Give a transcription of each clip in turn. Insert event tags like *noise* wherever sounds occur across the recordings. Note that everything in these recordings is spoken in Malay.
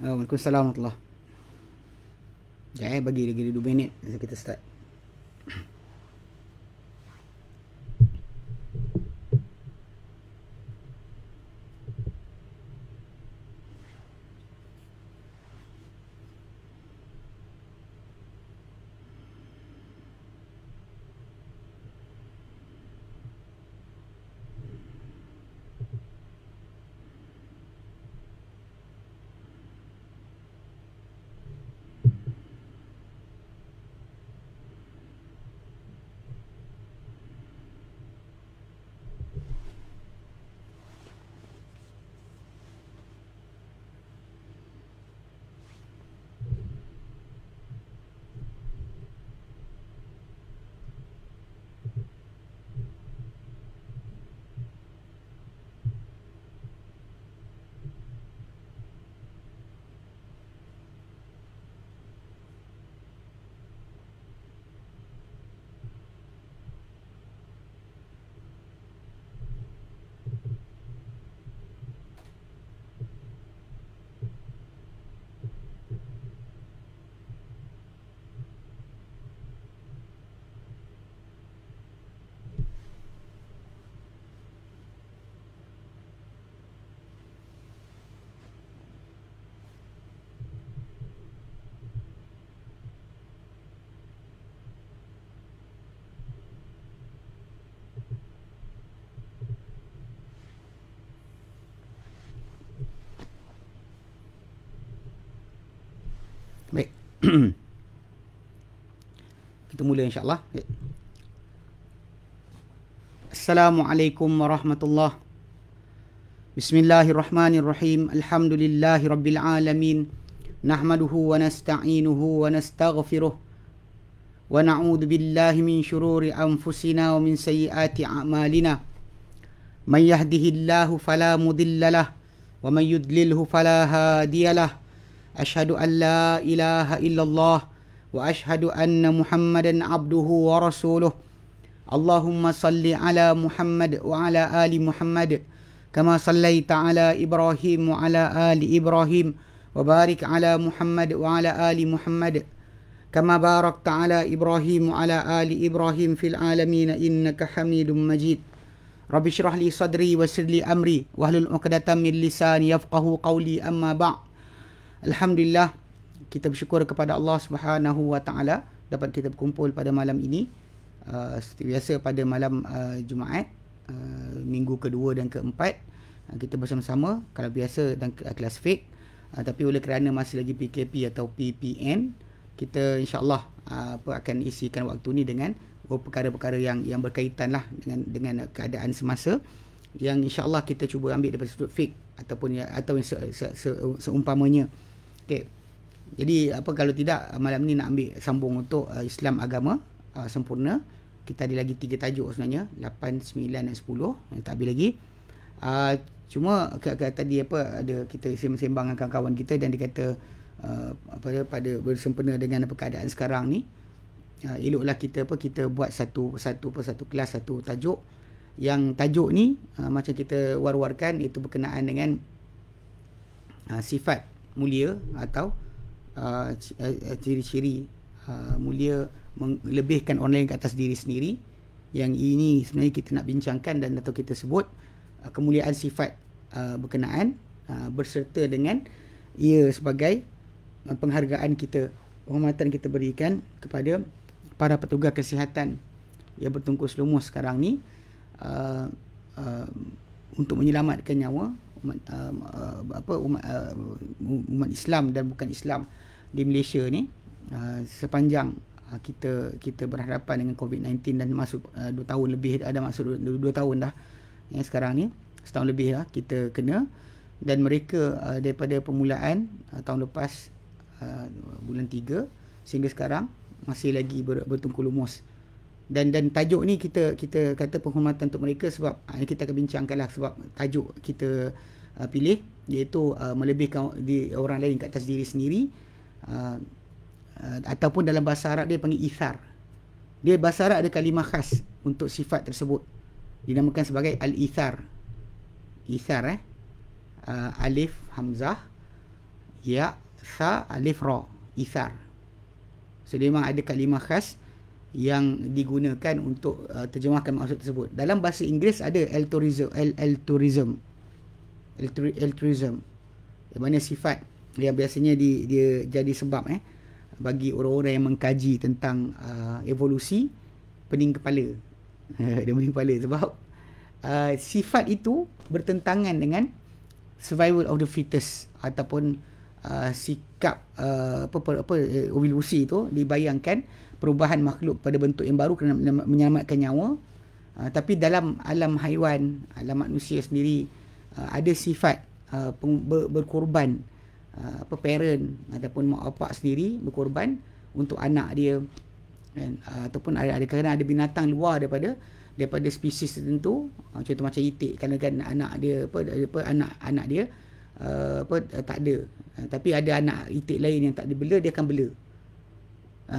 Waalaikumsalam warahmatullahi wabarakatuh. Jangan bagi lagi 2 minit kita start. bermula insyaAllah Assalamualaikum warahmatullahi Bismillahirrahmanirrahim Alhamdulillahi Rabbil Alamin Nahmaduhu wa nasta'inuhu wa nasta'gfiruh Wa na'udhu billahi min syururi anfusina wa min sayyati a'malina Man yahdihillahu falamudillalah Wa man yudlilhu falahadiyalah Ashadu an la ilaha illallah Wa وأشهد أن محمدا عبده ورسوله اللهم صل على محمد وعلى آل محمد كما صليت على إبراهيم وعلى آل إبراهيم وبارك على محمد وعلى آل محمد كما باركت على إبراهيم وعلى آل إبراهيم في العالمين إنك حميد مجيد رب اشرح لي صدري ويسر لي أمري واهلل عقدة من لساني يفقه قولي أما بعد الحمد لله kita bersyukur kepada Allah Subhanahu Wa Taala dapat kita berkumpul pada malam ini uh, seperti biasa pada malam uh, Jumaat uh, minggu kedua dan keempat uh, kita bersama-sama kalau biasa dan uh, kelas fik uh, tapi oleh kerana masih lagi PKP atau PPN kita insyaallah uh, apa uh, akan isikan waktu ni dengan perkara-perkara yang yang berkaitan lah dengan dengan keadaan semasa yang insyaallah kita cuba ambil daripada sudut fik ataupun ya, atau se, se, se, se, seumpamanya Okay. Jadi apa kalau tidak uh, malam ni nak ambil sambung untuk uh, Islam agama uh, sempurna. Kita ada lagi tiga tajuk sebenarnya, 8, 9 dan 10. Yang eh, tak habis lagi. Uh, cuma tadi apa ada kita sembang dengan kawan kita dan dia kata uh, apa pada bersempurna dengan apa keadaan sekarang ni uh, eloklah kita apa kita buat satu satu per satu kelas satu tajuk yang tajuk ni uh, macam kita war-warkan itu berkenaan dengan uh, sifat mulia atau Uh, uh, ciri-ciri uh, mulia melebihkan online ke atas diri sendiri yang ini sebenarnya kita nak bincangkan dan atau kita sebut uh, kemuliaan sifat uh, berkenaan uh, berserta dengan ia sebagai uh, penghargaan kita penghormatan kita berikan kepada para petugas kesihatan yang bertungkus lumus sekarang ni uh, uh, untuk menyelamatkan nyawa umat, uh, uh apa umat, uh, umat Islam dan bukan Islam uh, di Malaysia ni uh, sepanjang uh, kita kita berhadapan dengan COVID-19 dan masuk 2 uh, tahun lebih ada masuk 2 tahun dah ya, sekarang ni setahun lebih lah kita kena dan mereka uh, daripada permulaan uh, tahun lepas uh, bulan 3 sehingga sekarang masih lagi ber, bertungkul lumus dan dan tajuk ni kita kita kata penghormatan untuk mereka sebab uh, kita akan bincangkanlah sebab tajuk kita uh, pilih iaitu uh, melebihkan di orang lain ke atas diri sendiri uh, ataupun dalam bahasa Arab dia panggil ithar. Dia bahasa Arab ada kalimah khas untuk sifat tersebut. Dinamakan sebagai al-ithar. Ithar eh. Uh, alif hamzah ya sa alif ra ithar. So dia memang ada kalimah khas yang digunakan untuk uh, terjemahkan maksud tersebut. Dalam bahasa Inggeris ada altruism, altruism. Altruism. Di mana sifat yang biasanya di, dia jadi sebab eh bagi orang-orang yang mengkaji tentang uh, evolusi pening kepala *laughs* dia pening kepala sebab uh, sifat itu bertentangan dengan survival of the fittest ataupun uh, sikap uh, apa apa evolusi itu dibayangkan perubahan makhluk pada bentuk yang baru kerana menyelamatkan nyawa uh, tapi dalam alam haiwan alam manusia sendiri uh, ada sifat uh, ber- berkorban Uh, apa parent ataupun mak bapak sendiri berkorban untuk anak dia kan ataupun ada ada kerana ada binatang luar daripada daripada spesies tertentu uh, contoh macam itik kerana kan anak dia apa apa anak anak dia apa tak ada tapi ada anak itik lain yang tak ada bela dia akan bela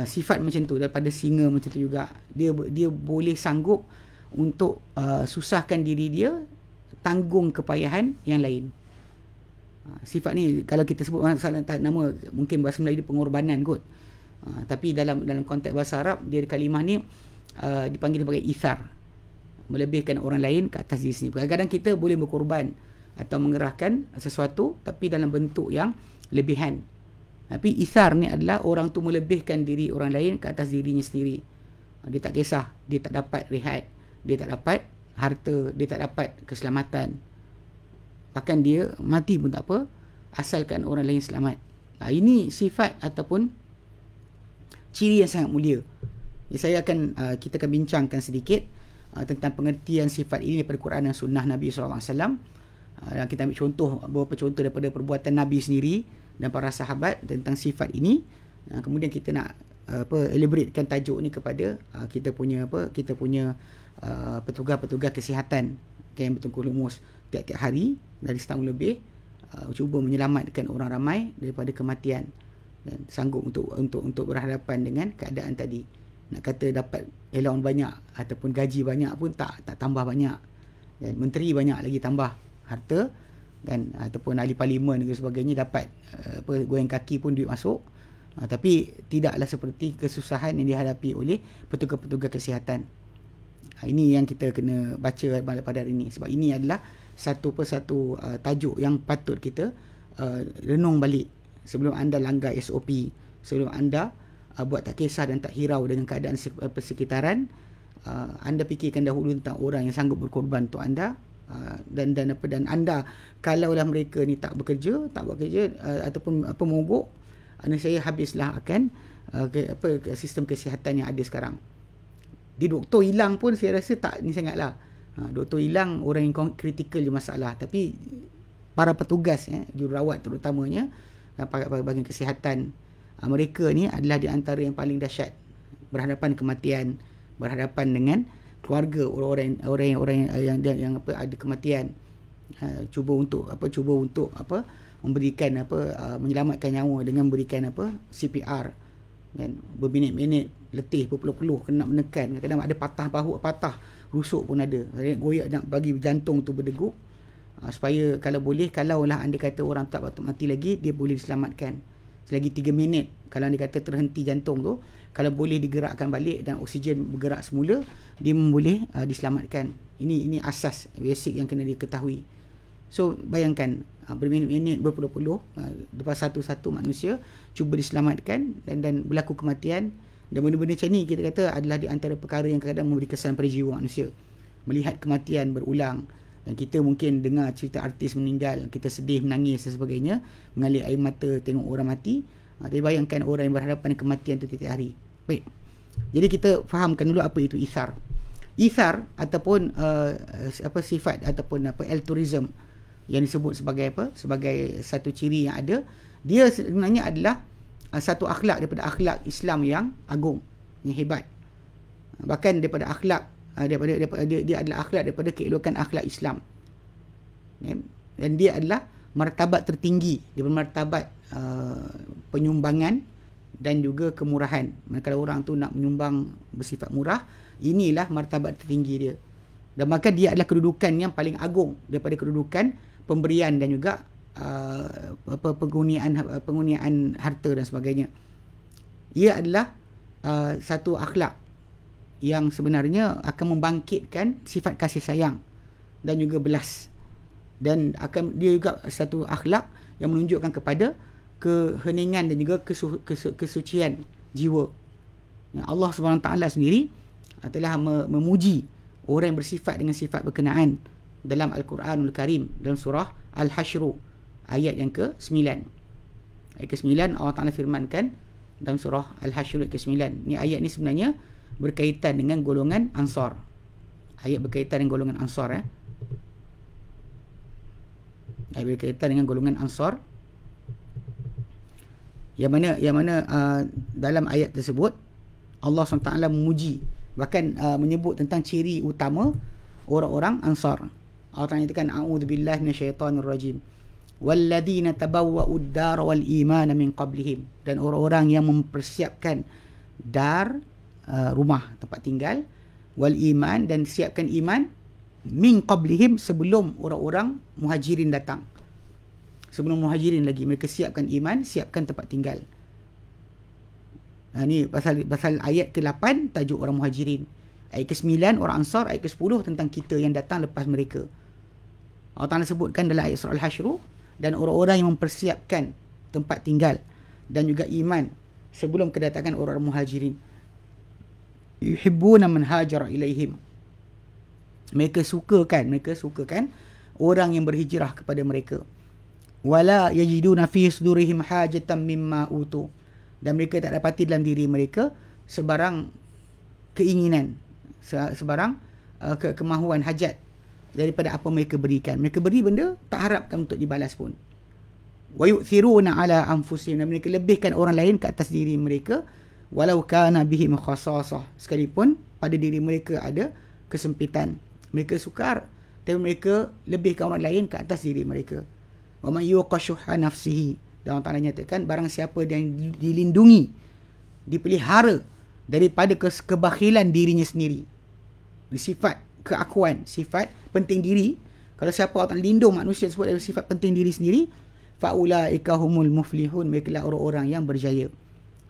sifat macam tu daripada singa macam tu juga dia dia boleh sanggup untuk susahkan diri dia tanggung kepayahan yang lain Ah, sifat ni kalau kita sebut salah tak nama mungkin bahasa Melayu dia pengorbanan kot. Ha, tapi dalam dalam konteks bahasa Arab dia kalimah ni uh, dipanggil sebagai isar, Melebihkan orang lain ke atas diri sendiri. Kadang-kadang kita boleh berkorban atau mengerahkan sesuatu tapi dalam bentuk yang lebihan. Tapi isar ni adalah orang tu melebihkan diri orang lain ke atas dirinya sendiri. Dia tak kisah, dia tak dapat rehat, dia tak dapat harta, dia tak dapat keselamatan akan dia mati pun tak apa asalkan orang lain selamat. Nah, ha, ini sifat ataupun ciri yang sangat mulia. Ya, saya akan uh, kita akan bincangkan sedikit uh, tentang pengertian sifat ini daripada Quran dan Sunnah Nabi SAW. Uh, dan kita ambil contoh beberapa contoh daripada perbuatan Nabi sendiri dan para sahabat tentang sifat ini. Uh, kemudian kita nak uh, apa elaboratekan tajuk ni kepada uh, kita punya apa kita punya petugas-petugas uh, kesihatan okay, yang bertengkur lumus tiap-tiap hari dari setahun lebih uh, cuba menyelamatkan orang ramai daripada kematian dan sanggup untuk untuk untuk berhadapan dengan keadaan tadi nak kata dapat allowance banyak ataupun gaji banyak pun tak tak tambah banyak dan menteri banyak lagi tambah harta dan uh, ataupun ahli parlimen dan sebagainya dapat uh, apa goyang kaki pun duit masuk uh, tapi tidaklah seperti kesusahan yang dihadapi oleh petugas-petugas kesihatan uh, ini yang kita kena baca pada hari ini sebab ini adalah satu persatu uh, tajuk yang patut kita uh, renung balik sebelum anda langgar SOP, sebelum anda uh, buat tak kisah dan tak hirau dengan keadaan uh, persekitaran, uh, anda fikirkan dahulu tentang orang yang sanggup berkorban untuk anda uh, dan dan apa dan anda kalaulah mereka ni tak bekerja, tak buat kerja uh, ataupun uh, pemogok, anda uh, saya habislah akan uh, apa sistem kesihatan yang ada sekarang. Di doktor hilang pun saya rasa tak ni sangatlah. Ha, doktor hilang orang yang kritikal je masalah tapi para petugas ya jururawat terutamanya eh, bagian kesihatan eh, mereka ni adalah di antara yang paling dahsyat berhadapan kematian berhadapan dengan keluarga orang-orang orang yang, orang yang, yang yang yang apa ada kematian ha, cuba untuk apa cuba untuk apa memberikan apa menyelamatkan nyawa dengan berikan apa CPR dan berminit-minit letih berpeluh-peluh kena menekan kadang-kadang ada patah bahu patah rusuk pun ada goyak nak bagi jantung tu berdegup ha, supaya kalau boleh kalau lah anda kata orang tak patut mati lagi dia boleh diselamatkan selagi tiga minit kalau anda kata terhenti jantung tu kalau boleh digerakkan balik dan oksigen bergerak semula dia boleh uh, diselamatkan ini ini asas basic yang kena diketahui so bayangkan uh, berminit-minit berpuluh-puluh uh, lepas satu-satu manusia cuba diselamatkan dan dan berlaku kematian dan benda-benda macam ni kita kata adalah di antara perkara yang kadang-kadang memberi kesan pada jiwa manusia. Melihat kematian berulang dan kita mungkin dengar cerita artis meninggal, kita sedih, menangis dan sebagainya, mengalir air mata tengok orang mati. Ha, bayangkan orang yang berhadapan dengan kematian tu tiap hari. Baik. Jadi kita fahamkan dulu apa itu isar. Isar ataupun uh, apa sifat ataupun apa altruism yang disebut sebagai apa? Sebagai satu ciri yang ada. Dia sebenarnya adalah Ah, satu akhlak daripada akhlak Islam yang agung, yang hebat. Bahkan daripada akhlak ah, daripada, daripada dia, dia adalah akhlak daripada keelokan akhlak Islam. Ya. Dan dia adalah martabat tertinggi daripada martabat uh, penyumbangan dan juga kemurahan. Kalau orang tu nak menyumbang bersifat murah, inilah martabat tertinggi dia. Dan maka dia adalah kedudukan yang paling agung daripada kedudukan pemberian dan juga Uh, apa penggunaan uh, penggunaan harta dan sebagainya. Ia adalah uh, satu akhlak yang sebenarnya akan membangkitkan sifat kasih sayang dan juga belas dan akan dia juga satu akhlak yang menunjukkan kepada keheningan dan juga kesu, kesu, kesucian jiwa. Ya, Allah Subhanahu taala sendiri uh, telah memuji orang yang bersifat dengan sifat berkenaan dalam Al-Quranul Karim dalam surah Al-Hashr ayat yang ke-9 ayat ke-9 Allah Taala firmankan dalam surah Al-Hasyr ayat ke-9 ni ayat ni sebenarnya berkaitan dengan golongan Ansar ayat berkaitan dengan golongan Ansar eh ayat berkaitan dengan golongan Ansar yang mana yang mana uh, dalam ayat tersebut Allah SWT memuji bahkan uh, menyebut tentang ciri utama orang-orang Ansar Allah Taala nyatakan a'udzubillahi minasyaitonirrajim walladzina tabawwa'u ad-dar wal iman min qablihim dan orang-orang yang mempersiapkan dar uh, rumah tempat tinggal wal iman dan siapkan iman min qablihim sebelum orang-orang muhajirin datang sebelum muhajirin lagi mereka siapkan iman siapkan tempat tinggal nah pasal pasal ayat ke-8 tajuk orang muhajirin ayat ke-9 orang ansar ayat ke-10 tentang kita yang datang lepas mereka Allah Ta'ala sebutkan dalam ayat surah Al-Hashru dan orang-orang yang mempersiapkan tempat tinggal dan juga iman sebelum kedatangan orang-orang muhajirin yuhibbuna man hajara ilaihim mereka sukakan mereka sukakan orang yang berhijrah kepada mereka wala yajidu fi sudurihim hajatan mimma utu dan mereka tak dapati dalam diri mereka sebarang keinginan sebarang uh, ke kemahuan hajat daripada apa mereka berikan. Mereka beri benda tak harapkan untuk dibalas pun. Wa yu'thiruna ala anfusihim. Mereka lebihkan orang lain ke atas diri mereka walau kana bihim khasasah. Sekalipun pada diri mereka ada kesempitan. Mereka sukar tapi mereka lebihkan orang lain ke atas diri mereka. Wa may yuqashuha nafsihi. Dalam tanda nyatakan barang siapa yang dilindungi dipelihara daripada kebakhilan dirinya sendiri. Sifat keakuan, sifat penting diri kalau siapa Allah Ta'ala lindung manusia sebut dari sifat penting diri sendiri faula ikahumul muflihun mereka lah orang-orang yang berjaya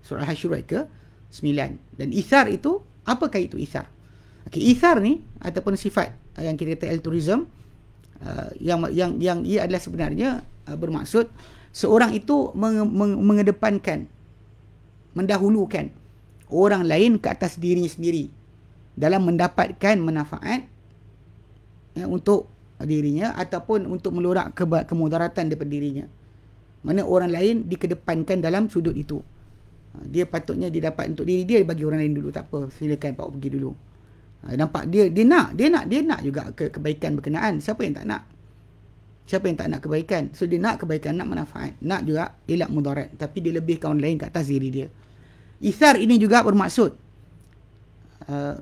surah hasyur ke 9 dan isar itu apa kait itu ithar okey ithar ni ataupun sifat eh, yang kita kata altruism uh, yang yang yang ia adalah sebenarnya uh, bermaksud seorang itu menge menge mengedepankan mendahulukan orang lain ke atas dirinya sendiri dalam mendapatkan manfaat ya, untuk dirinya ataupun untuk melorak ke kemudaratan daripada dirinya. Mana orang lain dikedepankan dalam sudut itu. Ha, dia patutnya dia dapat untuk diri dia bagi orang lain dulu. Tak apa, silakan Pak pergi dulu. Ha, nampak dia dia nak, dia nak, dia nak juga ke kebaikan berkenaan. Siapa yang tak nak? Siapa yang tak nak kebaikan? So dia nak kebaikan, nak manfaat. Nak juga elak mudarat. Tapi dia lebih kawan lain kat atas diri dia. Isar ini juga bermaksud uh,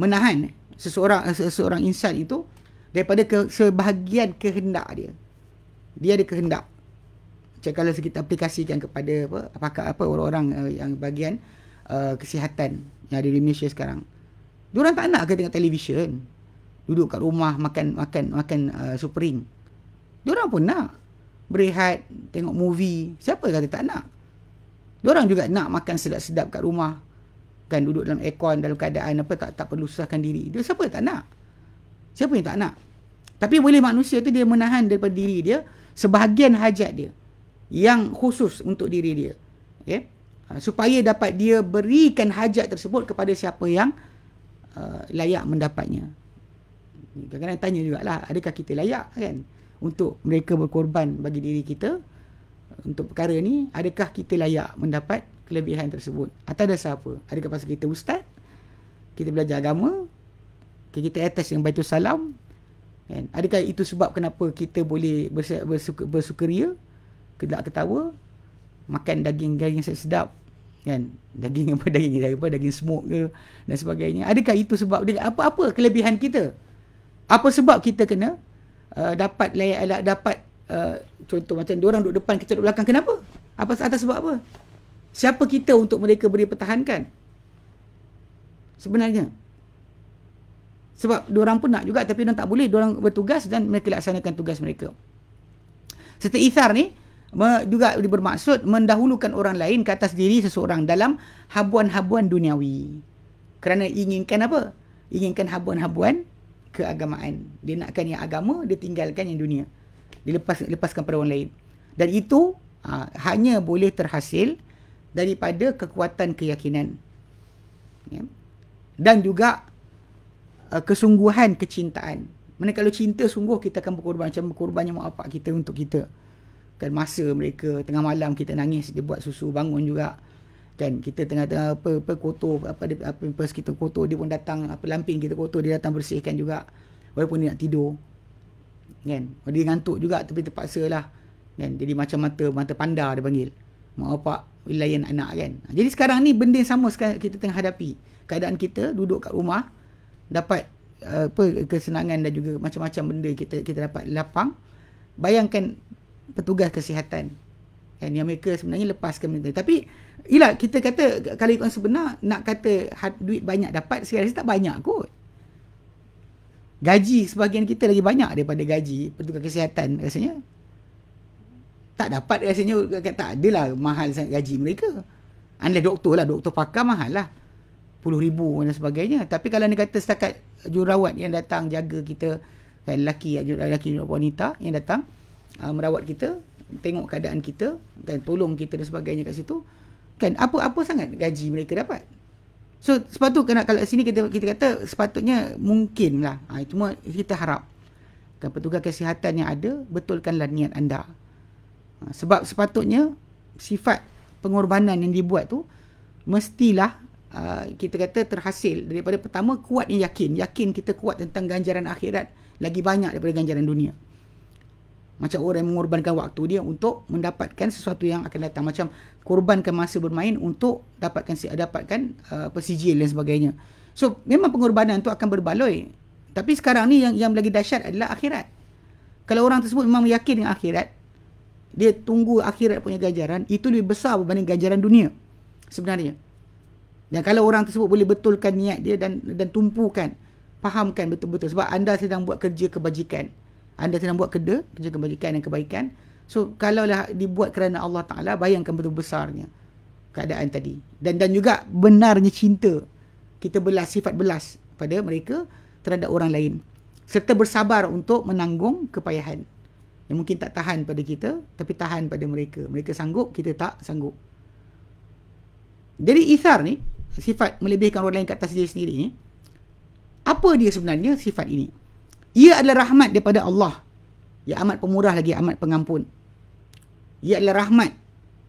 menahan. Menahan seseorang eh, seseorang insan itu daripada ke, sebahagian kehendak dia. Dia ada kehendak. Macam kalau kita aplikasikan kepada apa apakah apa orang-orang uh, yang bahagian uh, eh, kesihatan yang ada di Malaysia sekarang. Diorang tak nak ke tengok televisyen. Duduk kat rumah makan makan makan uh, supering. Diorang pun nak berehat, tengok movie. Siapa kata tak nak? Diorang juga nak makan sedap-sedap kat rumah, kan duduk dalam aircon dalam keadaan apa tak tak perlu susahkan diri. Dia siapa yang tak nak? Siapa yang tak nak? Tapi boleh manusia tu dia menahan daripada diri dia sebahagian hajat dia yang khusus untuk diri dia. Okey. Ya? Ha, supaya dapat dia berikan hajat tersebut kepada siapa yang uh, layak mendapatnya. Kadang-kadang tanya juga lah, adakah kita layak kan untuk mereka berkorban bagi diri kita uh, untuk perkara ni? Adakah kita layak mendapat kelebihan tersebut atas dasar apa adakah pasal kita ustaz kita belajar agama kita atas dengan baitul salam kan adakah itu sebab kenapa kita boleh bersuka, bersuka, bersukaria kedak ketawa makan daging-daging sedap kan daging apa *laughs* daging apa daging smoke ke dan sebagainya adakah itu sebab dia apa-apa kelebihan kita apa sebab kita kena uh, dapat layak dapat uh, contoh macam dia orang duduk depan kita duduk belakang kenapa apa atas sebab apa Siapa kita untuk mereka boleh pertahankan? Sebenarnya. Sebab diorang pun nak juga tapi diorang tak boleh. Diorang bertugas dan mereka laksanakan tugas mereka. Serta Ithar ni juga bermaksud mendahulukan orang lain ke atas diri seseorang dalam habuan-habuan duniawi. Kerana inginkan apa? Inginkan habuan-habuan keagamaan. Dia nakkan yang agama, dia tinggalkan yang dunia. Dia lepas, lepaskan pada orang lain. Dan itu ha, hanya boleh terhasil daripada kekuatan keyakinan ya? dan juga uh, kesungguhan kecintaan mana kalau cinta sungguh kita akan berkorban macam berkorbannya mak bapak kita untuk kita kan masa mereka tengah malam kita nangis dia buat susu bangun juga kan kita tengah-tengah apa apa kotor apa apa pers kita kotor dia pun datang apa lamping kita kotor dia datang bersihkan juga walaupun dia nak tidur kan dia ngantuk juga tapi terpaksa lah kan jadi macam mata mata panda dia panggil mak bapak wilayah anak kan. Jadi sekarang ni benda sama sekarang kita tengah hadapi. Keadaan kita duduk kat rumah dapat eh, apa kesenangan dan juga macam-macam benda kita kita dapat lapang. Bayangkan petugas kesihatan kan yang mereka sebenarnya lepaskan benda. Tapi ialah kita kata kalau ikut sebenar nak kata duit banyak dapat saya rasa tak banyak kot. Gaji sebahagian kita lagi banyak daripada gaji petugas kesihatan rasanya tak dapat rasanya tak adalah mahal sangat gaji mereka. anda doktor lah, doktor pakar mahal lah. Puluh ribu dan sebagainya. Tapi kalau ni kata setakat jururawat yang datang jaga kita, kan lelaki, lelaki wanita yang datang uh, merawat kita, tengok keadaan kita dan tolong kita dan sebagainya kat situ, kan apa-apa sangat gaji mereka dapat. So sepatutnya kalau sini kita kita kata sepatutnya mungkinlah. Ha, ah, cuma kita harap kepada petugas kesihatan yang ada betulkanlah niat anda Ha, sebab sepatutnya sifat pengorbanan yang dibuat tu mestilah uh, kita kata terhasil daripada pertama kuat yang yakin. Yakin kita kuat tentang ganjaran akhirat lagi banyak daripada ganjaran dunia. Macam orang mengorbankan waktu dia untuk mendapatkan sesuatu yang akan datang. Macam korbankan masa bermain untuk dapatkan dapatkan uh, ha, sijil dan sebagainya. So memang pengorbanan tu akan berbaloi. Tapi sekarang ni yang yang lagi dahsyat adalah akhirat. Kalau orang tersebut memang yakin dengan akhirat, dia tunggu akhirat punya ganjaran itu lebih besar berbanding ganjaran dunia sebenarnya dan kalau orang tersebut boleh betulkan niat dia dan dan tumpukan fahamkan betul-betul sebab anda sedang buat kerja kebajikan anda sedang buat kerja kerja kebajikan dan kebaikan so kalaulah dibuat kerana Allah Taala bayangkan betul besarnya keadaan tadi dan dan juga benarnya cinta kita belas sifat belas pada mereka terhadap orang lain serta bersabar untuk menanggung kepayahan yang mungkin tak tahan pada kita tapi tahan pada mereka mereka sanggup kita tak sanggup jadi isar ni sifat melebihkan orang lain ke atas diri sendiri ni apa dia sebenarnya sifat ini ia adalah rahmat daripada Allah yang amat pemurah lagi amat pengampun ia adalah rahmat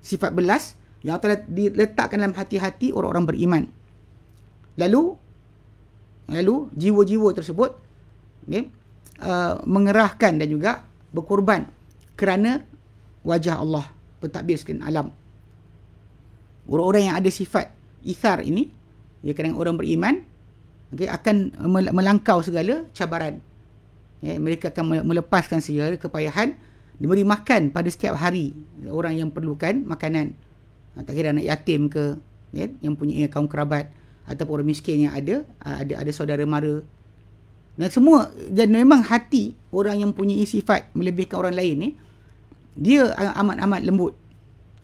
sifat belas yang telah diletakkan dalam hati-hati orang-orang beriman lalu lalu jiwa-jiwa tersebut okay, uh, mengerahkan dan juga berkorban kerana wajah Allah pentadbir sekalian alam. Orang-orang yang ada sifat ithar ini, ya kerana orang beriman, okay, akan melangkau segala cabaran. Ya, mereka akan melepaskan segala kepayahan, diberi makan pada setiap hari orang yang perlukan makanan. Ha, tak kira anak yatim ke, ya, yang punya kaum kerabat, ataupun orang miskin yang ada, ha, ada ada saudara mara dan semua dan memang hati orang yang punya sifat melebihkan orang lain ni dia amat-amat lembut.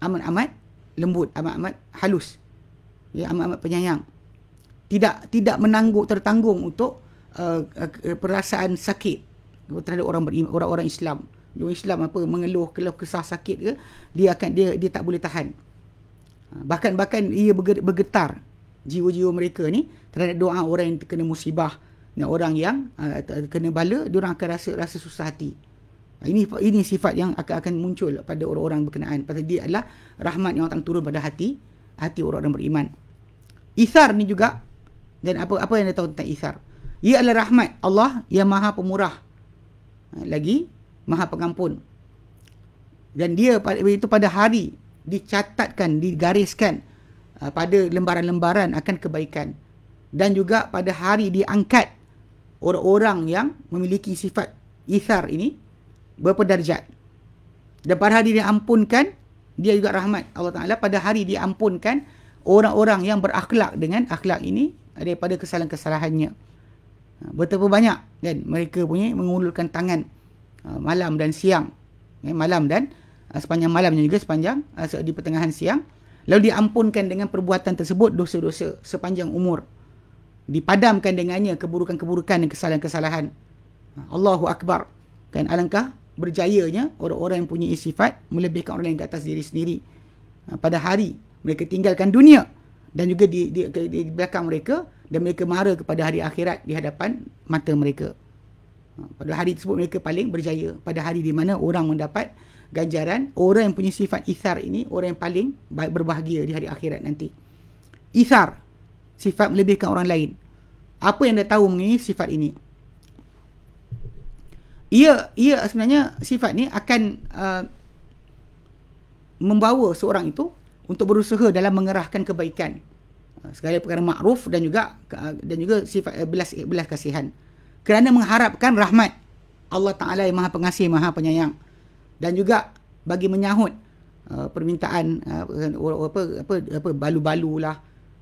Amat-amat lembut, amat-amat halus. Ya, amat-amat penyayang. Tidak tidak menangguk tertanggung untuk uh, uh, perasaan sakit terhadap orang orang-orang Islam. Orang Islam apa mengeluh keluh kesah sakit ke, dia akan dia dia tak boleh tahan. Ha, bahkan-bahkan ia bergetar jiwa-jiwa mereka ni terhadap doa orang yang terkena musibah orang yang uh, kena bala orang akan rasa rasa susah hati ah, ini ini sifat yang akan akan muncul pada orang-orang berkenaan pasal dia adalah rahmat yang akan turun pada hati hati orang yang beriman Isar ni juga dan apa apa yang dia tahu tentang isar? ia adalah rahmat Allah yang maha pemurah ah, lagi maha pengampun dan dia itu pada hari dicatatkan digariskan pada lembaran-lembaran akan kebaikan dan juga pada hari diangkat orang-orang yang memiliki sifat ithar ini berpedarjat. Dan pada hari dia ampunkan, dia juga rahmat Allah Ta'ala. Pada hari dia ampunkan orang-orang yang berakhlak dengan akhlak ini daripada kesalahan-kesalahannya. Ha, betapa banyak kan mereka punya mengulurkan tangan ha, malam dan siang. Eh, malam dan ha, sepanjang malamnya juga sepanjang di pertengahan siang. Lalu diampunkan dengan perbuatan tersebut dosa-dosa sepanjang umur dipadamkan dengannya keburukan-keburukan dan kesalahan-kesalahan. Ha, Allahu Akbar. Kan alangkah berjayanya orang-orang yang punya sifat melebihkan orang yang ke atas diri sendiri. Ha, pada hari mereka tinggalkan dunia dan juga di, di, di belakang mereka dan mereka marah kepada hari akhirat di hadapan mata mereka. Ha, pada hari tersebut mereka paling berjaya. Pada hari di mana orang mendapat ganjaran, orang yang punya sifat ithar ini, orang yang paling berbahagia di hari akhirat nanti. Ithar, sifat melebihkan orang lain. Apa yang dia tahu mengenai sifat ini? Ia, ia sebenarnya sifat ni akan uh, membawa seorang itu untuk berusaha dalam mengerahkan kebaikan. Uh, segala perkara makruf dan juga uh, dan juga sifat uh, belas, belas kasihan. Kerana mengharapkan rahmat Allah Ta'ala yang maha pengasih, maha penyayang. Dan juga bagi menyahut uh, permintaan uh, apa, apa, balu-balu lah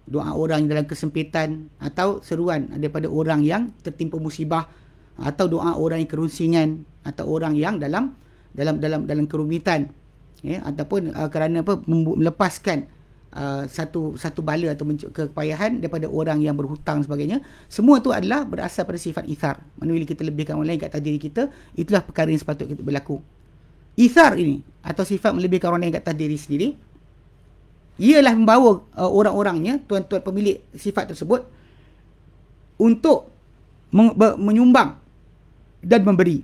doa orang dalam kesempitan atau seruan daripada orang yang tertimpa musibah atau doa orang yang kerunsingan atau orang yang dalam dalam dalam dalam kerumitan ya ataupun uh, kerana apa melepaskan uh, satu satu bala atau kepayahan daripada orang yang berhutang sebagainya semua itu adalah berasal pada sifat ithar manakala kita lebihkan orang lain kat diri kita itulah perkara yang sepatutnya kita berlaku ithar ini atau sifat melebihkan orang lain kat diri sendiri ialah membawa uh, orang-orangnya, tuan-tuan pemilik sifat tersebut untuk men- menyumbang dan memberi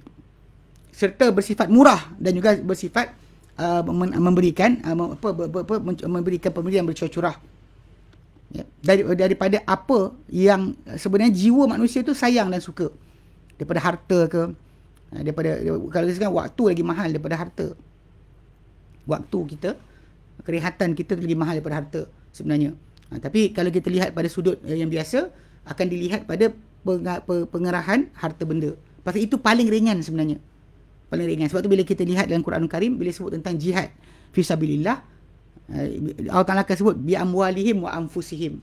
serta bersifat murah dan juga bersifat uh, memberikan uh, apa, apa, apa memberikan pemberian bercurah-curah ya. Dari, daripada apa yang sebenarnya jiwa manusia itu sayang dan suka daripada harta ke uh, daripada kalau sekarang waktu lagi mahal daripada harta waktu kita kerehatan kita lebih mahal daripada harta sebenarnya. Ha, tapi kalau kita lihat pada sudut eh, yang biasa, akan dilihat pada pengerahan harta benda. Pasal itu paling ringan sebenarnya. Paling ringan. Sebab tu bila kita lihat dalam Quran Karim, bila sebut tentang jihad, Fisabilillah, eh, Allah Ta'ala akan sebut, Bi'amwalihim wa'amfusihim.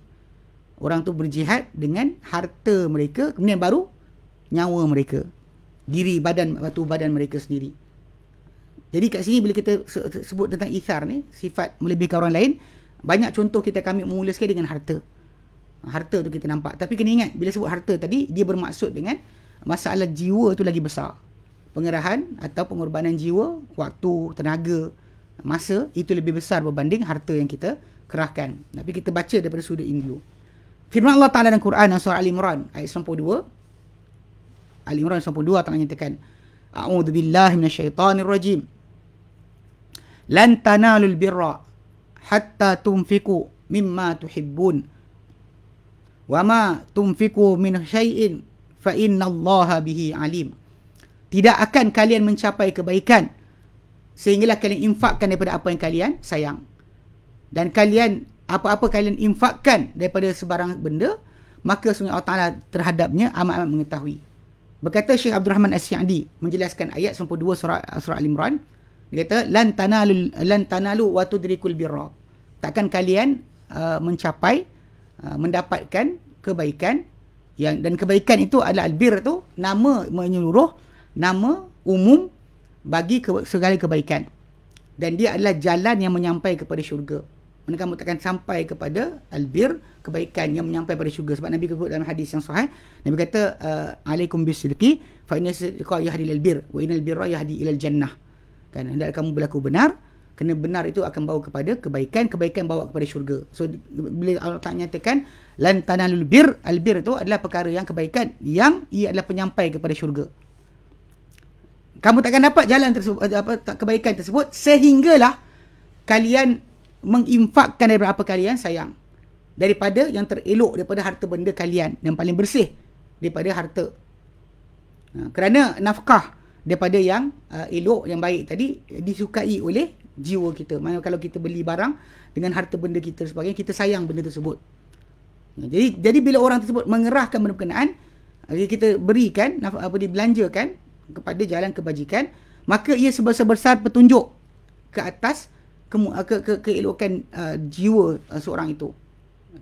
Orang tu berjihad dengan harta mereka, kemudian baru nyawa mereka. Diri, badan, batu badan mereka sendiri. Jadi kat sini bila kita sebut tentang ikhar ni, sifat melebihkan orang lain, banyak contoh kita kami mula sekali dengan harta. Harta tu kita nampak. Tapi kena ingat, bila sebut harta tadi, dia bermaksud dengan masalah jiwa tu lagi besar. Pengerahan atau pengorbanan jiwa, waktu, tenaga, masa, itu lebih besar berbanding harta yang kita kerahkan. Tapi kita baca daripada sudut ini dulu. Firman Allah Ta'ala dalam Quran, surah Al-Imran, ayat 92. Al-Imran 92, Ta'ala nyatakan, A'udhu billahi minasyaitanirrajim lan tanalul birra hatta tumfiku mimma tuhibbun wama tumfiku min shayin, fa innallaha bihi alim tidak akan kalian mencapai kebaikan sehinggalah kalian infakkan daripada apa yang kalian sayang dan kalian apa-apa kalian infakkan daripada sebarang benda maka sungguh Allah Taala terhadapnya amat-amat mengetahui berkata Syekh Abdul Rahman As-Sa'di menjelaskan ayat 92 surah surah Al-Imran dia kata lan tanalu lan tanalu wa tudrikul birra takkan kalian uh, mencapai uh, mendapatkan kebaikan yang dan kebaikan itu adalah albir tu nama menyeluruh nama umum bagi ke, segala kebaikan dan dia adalah jalan yang menyampai kepada syurga mana kamu takkan sampai kepada albir kebaikan yang menyampai kepada syurga sebab nabi kata dalam hadis yang sahih nabi kata uh, alaikum bisidqi fa inna yahdi albir wa inal birra yahdi ila jannah kan hendak kamu berlaku benar kena benar itu akan bawa kepada kebaikan kebaikan bawa kepada syurga so bila Allah tak nyatakan lantana tanalul bir albir itu adalah perkara yang kebaikan yang ia adalah penyampai kepada syurga kamu takkan dapat jalan tersebut eh, apa kebaikan tersebut sehinggalah kalian menginfakkan daripada apa kalian sayang daripada yang terelok daripada harta benda kalian yang paling bersih daripada harta ha, kerana nafkah daripada yang uh, elok yang baik tadi disukai oleh jiwa kita. Maksudnya kalau kita beli barang dengan harta benda kita sebagainya kita sayang benda tersebut. Jadi jadi bila orang tersebut mengerahkan benda berkenaan uh, kita berikan apa dibelanjakan kepada jalan kebajikan maka ia sebesar-besar petunjuk ke atas ke, ke, ke keelokan uh, jiwa uh, seorang itu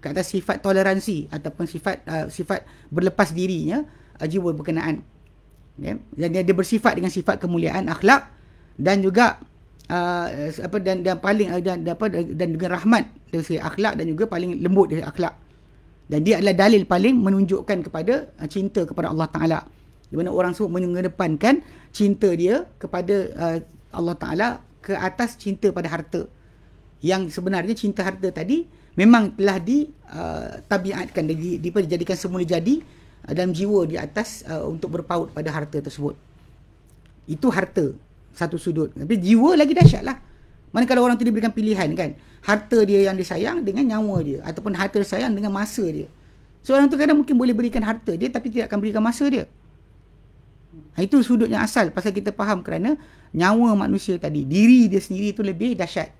ke atas sifat toleransi ataupun sifat uh, sifat berlepas dirinya uh, jiwa berkenaan dan ya? dia bersifat dengan sifat kemuliaan akhlak dan juga uh, apa dan dan paling uh, dan apa dan juga rahmat dari segi akhlak dan juga paling lembut dari akhlak. Dan dia adalah dalil paling menunjukkan kepada uh, cinta kepada Allah Taala. Di mana orang semua mengedepankan cinta dia kepada uh, Allah Taala ke atas cinta pada harta. Yang sebenarnya cinta harta tadi memang telah di uh, tabiatkan dijadikan semula jadi Ah, dalam jiwa di atas uh, untuk berpaut pada harta tersebut. Itu harta satu sudut. Tapi jiwa lagi dahsyat lah. Mana kalau orang tu diberikan pilihan kan. Harta dia yang disayang dengan nyawa dia. Ataupun harta sayang dengan masa dia. So orang tu kadang mungkin boleh berikan harta dia tapi tidak akan berikan masa dia. Ha, itu sudut yang asal pasal kita faham kerana nyawa manusia tadi, diri dia sendiri tu lebih dahsyat.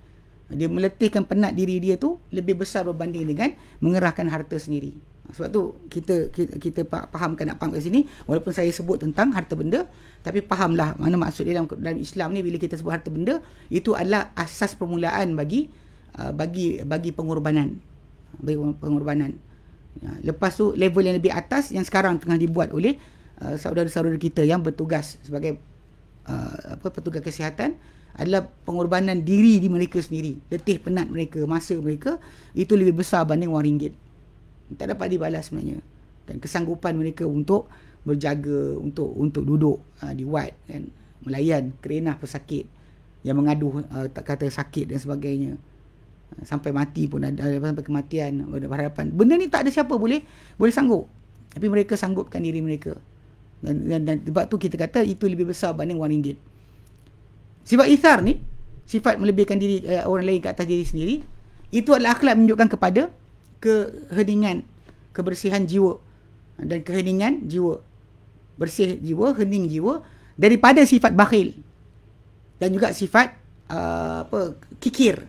Dia meletihkan penat diri dia tu lebih besar berbanding dengan mengerahkan harta sendiri. Sebab tu kita kita, kita fahamkan nak faham kat sini walaupun saya sebut tentang harta benda tapi fahamlah mana maksud dalam dalam Islam ni bila kita sebut harta benda itu adalah asas permulaan bagi uh, bagi bagi pengorbanan bagi pengorbanan. Ya, lepas tu level yang lebih atas yang sekarang tengah dibuat oleh uh, saudara-saudara kita yang bertugas sebagai uh, apa petugas kesihatan adalah pengorbanan diri di mereka sendiri, letih penat mereka, masa mereka itu lebih besar banding wang ringgit tak dapat dibalas sebenarnya dan kesanggupan mereka untuk berjaga untuk untuk duduk uh, di ward dan melayan kerenah pesakit yang mengadu uh, ha, tak kata sakit dan sebagainya ha, sampai mati pun ada sampai kematian berhadapan benda ni tak ada siapa boleh boleh sanggup tapi mereka sanggupkan diri mereka dan, dan, dan sebab tu kita kata itu lebih besar banding wang ringgit sifat ithar ni sifat melebihkan diri uh, orang lain ke atas diri sendiri itu adalah akhlak menunjukkan kepada keheningan, kebersihan jiwa dan keheningan jiwa. Bersih jiwa, hening jiwa daripada sifat bakhil dan juga sifat uh, apa kikir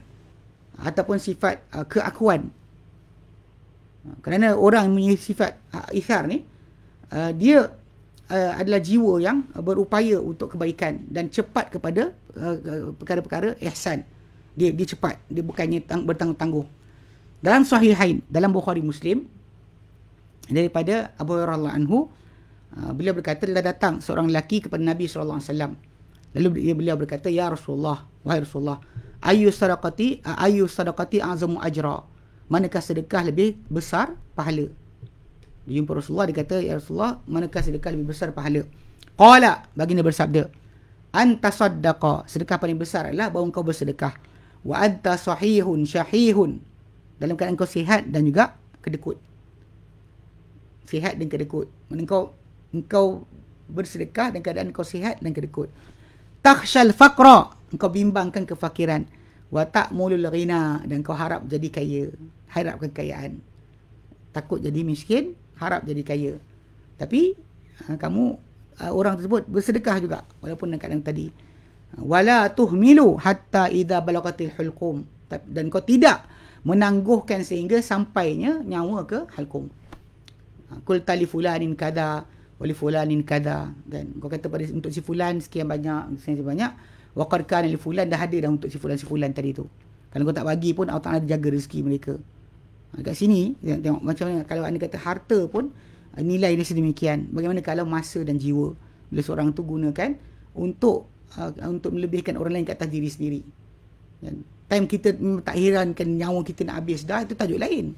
ataupun sifat uh, keakuan. Kerana orang punya sifat uh, ikhar ni uh, dia uh, adalah jiwa yang berupaya untuk kebaikan dan cepat kepada uh, perkara-perkara uh, ihsan. Dia dia cepat, dia bukannya bertangguh-tangguh dalam sahihain dalam Bukhari Muslim daripada Abu Hurairah anhu uh, beliau berkata telah datang seorang lelaki kepada Nabi sallallahu alaihi wasallam lalu beliau berkata ya Rasulullah wahai Rasulullah ayu sadaqati ayu sadaqati azamu ajra manakah sedekah lebih besar pahala jumpa Rasulullah dia kata ya Rasulullah manakah sedekah lebih besar pahala qala baginda bersabda anta sedekah paling besar adalah bahawa engkau bersedekah wa anta sahihun syahihun dalam keadaan kau sihat dan juga kedekut. Sihat dan kedekut. Maksudnya kau engkau bersedekah dan keadaan kau sihat dan kedekut. Takhshal faqra, engkau bimbangkan kefakiran. Wa ta'mulul ghina dan kau harap jadi kaya. Harapkan kekayaan. Takut jadi miskin, harap jadi kaya. Tapi ah, kamu ah, orang tersebut bersedekah juga walaupun dalam keadaan tadi wala tuhmilu hatta idza balaghatil hulqum dan kau tidak menangguhkan sehingga sampainya nyawa ke halqum. Ha, kul tali fulanin kada, wali fulanin kada kan. Kau kata pada untuk si fulan sekian banyak, sekian banyak. wakarkan kana fulan dah hadir dah untuk si fulan si fulan tadi tu. Kalau kau tak bagi pun Allah Taala jaga rezeki mereka. Dekat ha, sini tengok macam mana kalau anda kata harta pun ha, nilai dia sedemikian. Bagaimana kalau masa dan jiwa bila seorang tu gunakan untuk uh, untuk melebihkan orang lain kat atas diri sendiri. Kan? time kita tak herankan nyawa kita nak habis dah itu tajuk lain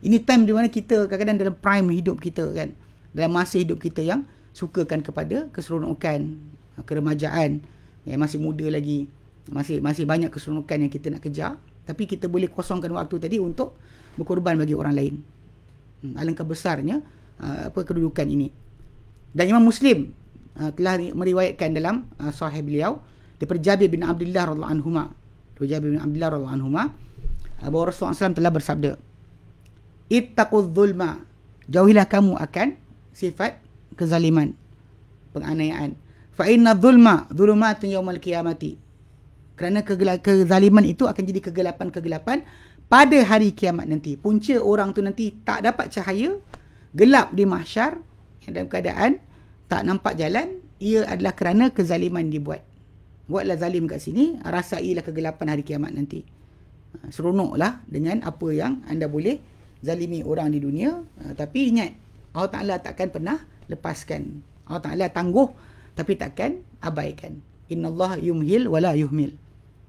ini time di mana kita kadang-kadang dalam prime hidup kita kan dalam masa hidup kita yang sukakan kepada keseronokan keremajaan yang masih muda lagi masih masih banyak keseronokan yang kita nak kejar tapi kita boleh kosongkan waktu tadi untuk berkorban bagi orang lain hmm, alangkah besarnya uh, apa kedudukan ini dan Imam Muslim uh, telah meriwayatkan dalam uh, sahih beliau daripada Jabir bin Abdullah radhiyallahu anhu Tu Jabir bin Abdullah radhiyallahu anhuma bahawa Rasulullah SAW telah bersabda Ittaqul zulma Jauhilah kamu akan sifat kezaliman penganiayaan fa inna zulma zulumatun yaumil qiyamati kerana kezaliman itu akan jadi kegelapan-kegelapan pada hari kiamat nanti punca orang tu nanti tak dapat cahaya gelap di mahsyar dalam keadaan tak nampak jalan ia adalah kerana kezaliman dibuat Buatlah zalim kat sini, rasailah kegelapan hari kiamat nanti. Ha, seronoklah dengan apa yang anda boleh zalimi orang di dunia. Ha, tapi ingat, Allah Ta'ala takkan pernah lepaskan. Allah Ta'ala tangguh tapi takkan abaikan. Inna Allah yumhil wala yuhmil.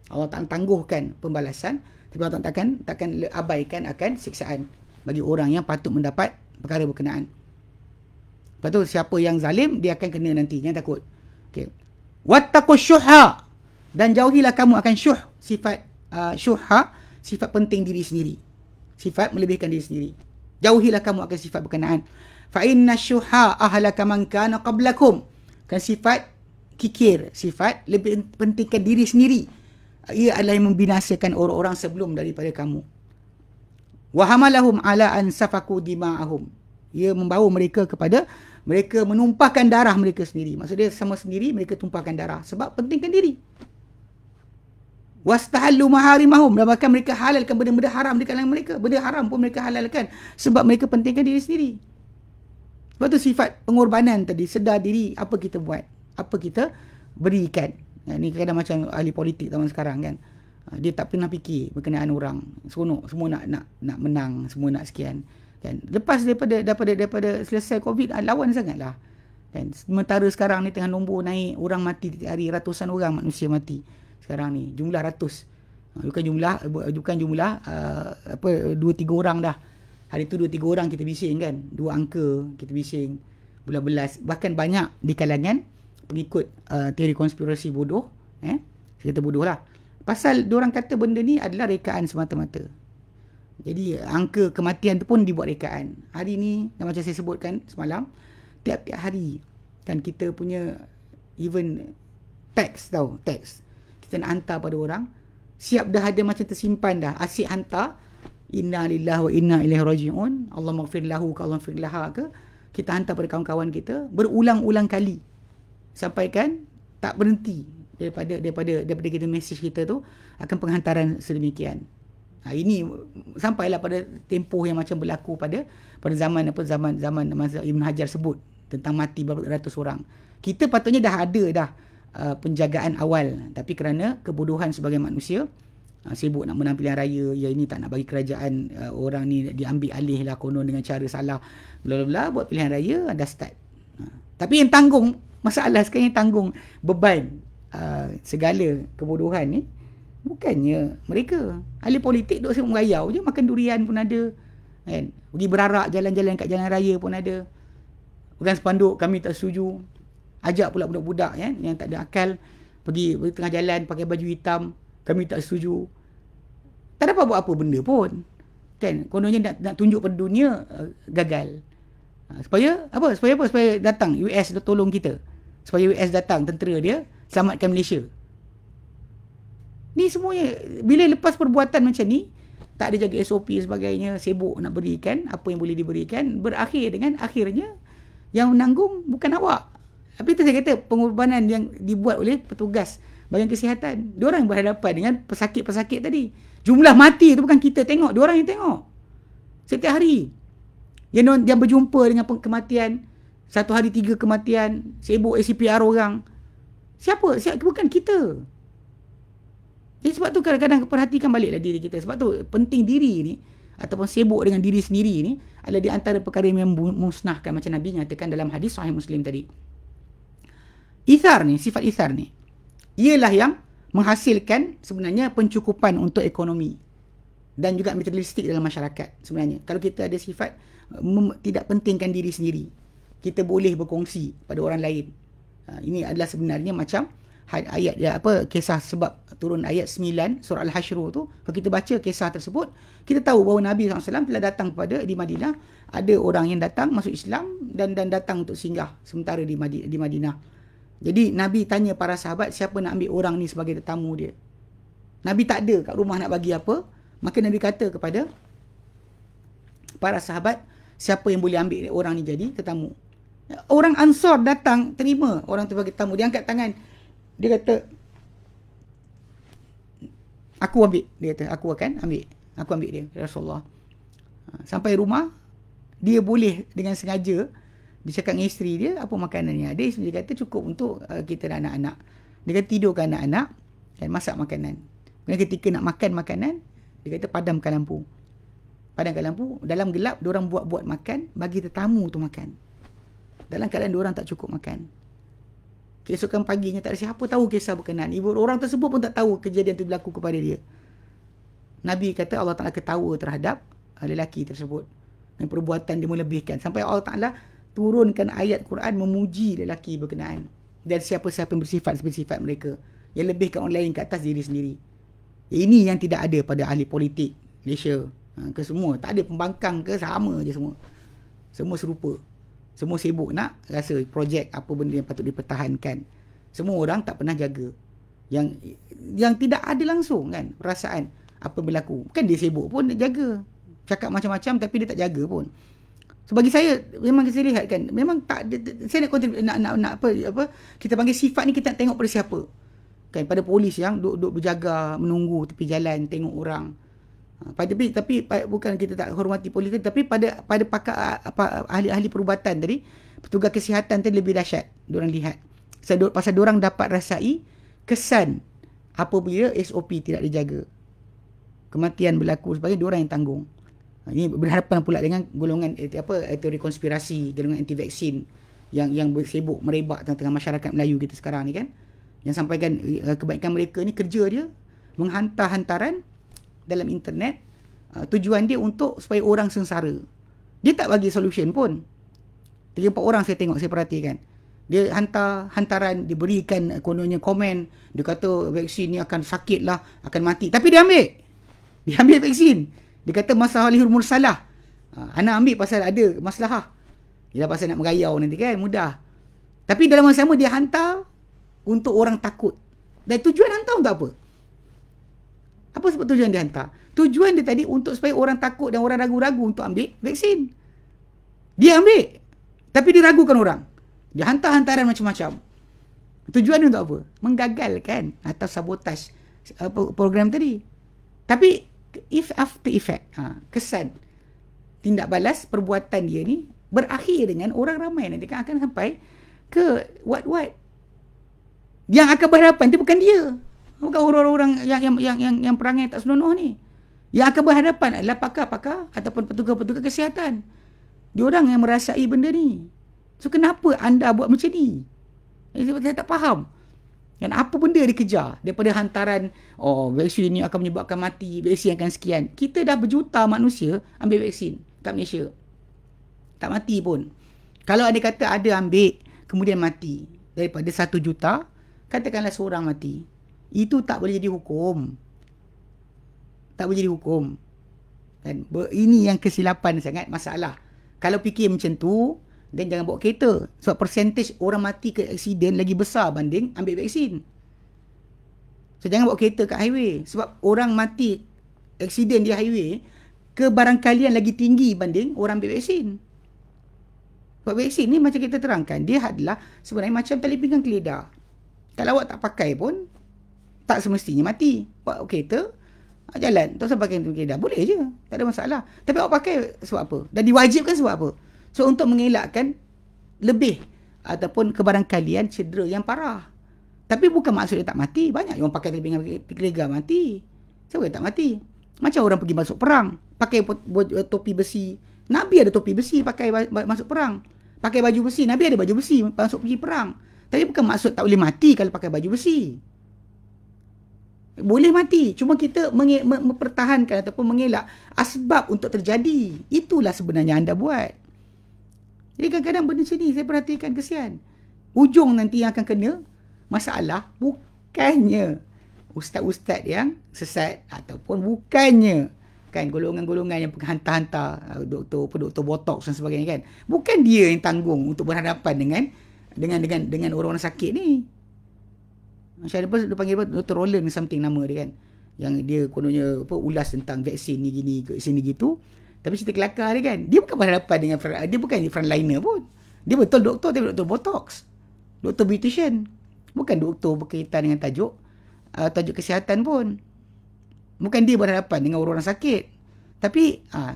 Allah Ta'ala tangguhkan pembalasan tapi Allah Ta'ala takkan, takkan abaikan akan siksaan bagi orang yang patut mendapat perkara berkenaan. Lepas tu siapa yang zalim, dia akan kena nantinya takut. Okay. Wattaku syuhha. Dan jauhilah kamu akan syuh. Sifat uh, syuhha. Sifat penting diri sendiri. Sifat melebihkan diri sendiri. Jauhilah kamu akan sifat berkenaan. Fa'inna syuhha ahlaka mankana qablakum. Kan sifat kikir. Sifat lebih pentingkan diri sendiri. Ia adalah yang membinasakan orang-orang sebelum daripada kamu. Wahamalahum ala'an ansafaku dima'ahum. Ia membawa mereka kepada mereka menumpahkan darah mereka sendiri. Maksudnya sama sendiri mereka tumpahkan darah sebab pentingkan diri. Wastahallu maharimahum. Dan bahkan mereka halalkan benda-benda haram di kalangan mereka. Benda haram pun mereka halalkan sebab mereka pentingkan diri sendiri. Sebab tu sifat pengorbanan tadi. Sedar diri apa kita buat. Apa kita berikan. Ini ha, kadang macam ahli politik zaman sekarang kan. Ha, dia tak pernah fikir berkenaan orang. Seronok. Semua nak nak nak menang. Semua nak sekian. Kan? Lepas daripada daripada daripada selesai COVID, ah, lawan sangatlah. Kan? Sementara sekarang ni tengah nombor naik, orang mati hari ratusan orang manusia mati sekarang ni. Jumlah ratus. Ah, bukan jumlah, bukan jumlah uh, apa dua tiga orang dah. Hari tu dua tiga orang kita bising kan. Dua angka kita bising. Bulan belas. Bahkan banyak di kalangan pengikut uh, teori konspirasi bodoh. Eh? Saya kata bodoh lah. Pasal diorang kata benda ni adalah rekaan semata-mata. Jadi angka kematian tu pun dibuat rekaan. Hari ni dan macam saya sebutkan semalam, tiap-tiap hari dan kita punya even teks tau, teks. Kita nak hantar pada orang, siap dah ada macam tersimpan dah, asyik hantar. Inna lillahi wa inna ilaihi raji'un. Allah maghfir lahu ka Allah maghfir laha ke. Kita hantar pada kawan-kawan kita berulang-ulang kali. Sampaikan tak berhenti daripada daripada daripada kita message kita tu akan penghantaran sedemikian. Hari ini sampailah pada tempoh yang macam berlaku pada pada zaman apa zaman zaman masa Ibn Hajar sebut tentang mati beberapa ratus orang. Kita patutnya dah ada dah uh, penjagaan awal tapi kerana kebodohan sebagai manusia uh, sibuk nak menang pilihan raya ya ini tak nak bagi kerajaan uh, orang ni diambil alih lah konon dengan cara salah bla bla bla buat pilihan raya dah start. Uh, tapi yang tanggung masalah sekarang yang tanggung beban uh, segala kebodohan ni bukannya mereka ahli politik duk sibuk merayau je makan durian pun ada kan pergi berarak jalan-jalan kat jalan raya pun ada Bukan spanduk kami tak setuju ajak pula budak-budak kan yang tak ada akal pergi pergi tengah jalan pakai baju hitam kami tak setuju tak dapat buat apa benda pun kan kononnya nak, nak tunjuk pada dunia eh, gagal ha, supaya apa supaya apa supaya datang US tolong kita supaya US datang tentera dia selamatkan Malaysia Ni semuanya bila lepas perbuatan macam ni tak ada jaga SOP sebagainya sibuk nak berikan apa yang boleh diberikan berakhir dengan akhirnya yang menanggung bukan awak. Tapi itu saya kata pengorbanan yang dibuat oleh petugas bahagian kesihatan. Diorang yang berhadapan dengan pesakit-pesakit tadi. Jumlah mati itu bukan kita tengok, diorang yang tengok. Setiap hari. Yang you yang berjumpa dengan kematian, satu hari tiga kematian, sibuk SCPR orang. Siapa? Siapa? Bukan kita. Jadi sebab tu kadang-kadang perhatikan baliklah diri kita. Sebab tu penting diri ni ataupun sibuk dengan diri sendiri ni adalah di antara perkara yang memusnahkan macam Nabi nyatakan dalam hadis sahih Muslim tadi. Ithar ni, sifat ithar ni. Ialah yang menghasilkan sebenarnya pencukupan untuk ekonomi dan juga materialistik dalam masyarakat sebenarnya. Kalau kita ada sifat tidak pentingkan diri sendiri, kita boleh berkongsi pada orang lain. Ha, ini adalah sebenarnya macam ayat ya apa kisah sebab turun ayat 9 surah al-hasyr tu kalau kita baca kisah tersebut kita tahu bahawa Nabi SAW telah datang kepada di Madinah ada orang yang datang masuk Islam dan dan datang untuk singgah sementara di Madinah di Madinah jadi Nabi tanya para sahabat siapa nak ambil orang ni sebagai tetamu dia Nabi tak ada kat rumah nak bagi apa maka Nabi kata kepada para sahabat siapa yang boleh ambil orang ni jadi tetamu orang ansar datang terima orang tu sebagai tetamu dia angkat tangan dia kata aku ambil dia kata aku akan ambil aku ambil dia ya Rasulullah ha, sampai rumah dia boleh dengan sengaja dia cakap dengan isteri dia apa makanan yang ada dia kata cukup untuk uh, kita dan anak-anak dia kata tidurkan anak-anak dan masak makanan Kemudian ketika nak makan makanan dia kata padamkan lampu padamkan lampu dalam gelap orang buat-buat makan bagi tetamu tu makan dalam keadaan orang tak cukup makan Keesokan paginya tak ada siapa tahu kisah berkenaan. Ibu orang tersebut pun tak tahu kejadian itu berlaku kepada dia. Nabi kata Allah Ta'ala ketawa terhadap uh, lelaki tersebut. Dan perbuatan dia melebihkan. Sampai Allah Ta'ala turunkan ayat Quran memuji lelaki berkenaan. Dan siapa-siapa yang bersifat sifat mereka. Yang lebihkan orang lain ke atas diri sendiri. Ini yang tidak ada pada ahli politik Malaysia. Ha, ke semua. Tak ada pembangkang ke sama je semua. Semua serupa. Semua sibuk nak rasa projek apa benda yang patut dipertahankan. Semua orang tak pernah jaga. Yang yang tidak ada langsung kan perasaan apa berlaku. Kan dia sibuk pun dia jaga. Cakap macam-macam tapi dia tak jaga pun. So bagi saya memang kita lihat kan memang tak saya nak kontin nak, nak, nak apa apa kita panggil sifat ni kita nak tengok pada siapa. Kan pada polis yang duduk duduk berjaga menunggu tepi jalan tengok orang. Ha, pada tapi bukan kita tak hormati polis tapi pada pada pakar apa ahli-ahli perubatan tadi petugas kesihatan tadi lebih dahsyat diorang lihat pasal pasal diorang dapat rasai kesan apa apabila SOP tidak dijaga kematian berlaku sebagai orang yang tanggung ha, ini berhadapan pula dengan golongan eh, apa eh, teori konspirasi golongan anti vaksin yang yang bersibuk merebak tengah-tengah masyarakat Melayu kita sekarang ni kan yang sampaikan eh, kebaikan mereka ni kerja dia menghantar hantaran dalam internet uh, tujuan dia untuk supaya orang sengsara. Dia tak bagi solution pun. Tiga empat orang saya tengok saya perhatikan. Dia hantar hantaran diberikan kononnya komen dia kata vaksin ni akan sakit lah akan mati tapi dia ambil. Dia ambil vaksin. Dia kata masa halihur salah. Uh, ah, anak ambil pasal ada masalah. Dia pasal nak mengayau nanti kan mudah. Tapi dalam masa sama dia hantar untuk orang takut. Dan tujuan hantar untuk apa? Apa sebab tujuan dia hantar? Tujuan dia tadi untuk supaya orang takut dan orang ragu-ragu untuk ambil vaksin. Dia ambil. Tapi dia ragukan orang. Dia hantar hantaran macam-macam. Tujuan dia untuk apa? Menggagalkan atau sabotaj eh, program tadi. Tapi if after effect, ha, kesan tindak balas perbuatan dia ni berakhir dengan orang ramai nanti akan sampai ke what what yang akan berhadapan dia bukan dia Bukan orang-orang yang, yang yang yang yang perangai tak senonoh ni. Yang akan berhadapan adalah pakar-pakar ataupun petugas-petugas kesihatan. orang yang merasai benda ni. So kenapa anda buat macam ni? Eh, saya, tak faham. Dan apa benda dia kejar? Daripada hantaran, oh vaksin ini akan menyebabkan mati, vaksin akan sekian. Kita dah berjuta manusia ambil vaksin kat Malaysia. Tak mati pun. Kalau ada kata ada ambil, kemudian mati. Daripada satu juta, katakanlah seorang mati. Itu tak boleh jadi hukum Tak boleh jadi hukum Dan Ini yang kesilapan sangat masalah Kalau fikir macam tu Then jangan bawa kereta Sebab percentage orang mati ke aksiden Lagi besar banding ambil vaksin So jangan bawa kereta kat highway Sebab orang mati Aksiden di highway Kebarangkalian lagi tinggi banding orang ambil vaksin Sebab vaksin ni macam kita terangkan Dia adalah sebenarnya macam tali pinggang keledar Kalau awak tak pakai pun tak semestinya mati. Buat kereta, ah, jalan. Tak usah pakai kereta. Boleh je. Tak ada masalah. Tapi awak pakai sebab apa? Dan diwajibkan sebab apa? So, untuk mengelakkan lebih ataupun kebarangkalian cedera yang parah. Tapi bukan maksudnya tak mati. Banyak yang pakai lebih lega mati. Siapa yang tak mati? Macam orang pergi masuk perang. Pakai eh, topi besi. Nabi ada topi besi pakai masuk perang. Pakai baju besi. Nabi ada baju besi masuk pergi perang. Tapi bukan maksud tak boleh mati kalau pakai baju besi. Boleh mati. Cuma kita mempertahankan ataupun mengelak asbab untuk terjadi. Itulah sebenarnya anda buat. Jadi kadang-kadang benda macam ni saya perhatikan kesian. Ujung nanti yang akan kena masalah bukannya ustaz-ustaz yang sesat ataupun bukannya kan golongan-golongan yang hantar-hantar ah, doktor doktor botox dan sebagainya kan bukan dia yang tanggung untuk berhadapan dengan dengan dengan dengan orang-orang sakit ni Syah dia, dia panggil apa? Dr. Roland something nama dia kan. Yang dia kononnya apa ulas tentang vaksin ni gini ke sini gitu. Tapi cerita kelakar dia kan. Dia bukan berhadapan dengan dia bukan di frontliner pun. Dia betul doktor tapi doktor botox. Doktor beautician. Bukan doktor berkaitan dengan tajuk uh, tajuk kesihatan pun. Bukan dia berhadapan dengan orang-orang sakit. Tapi uh,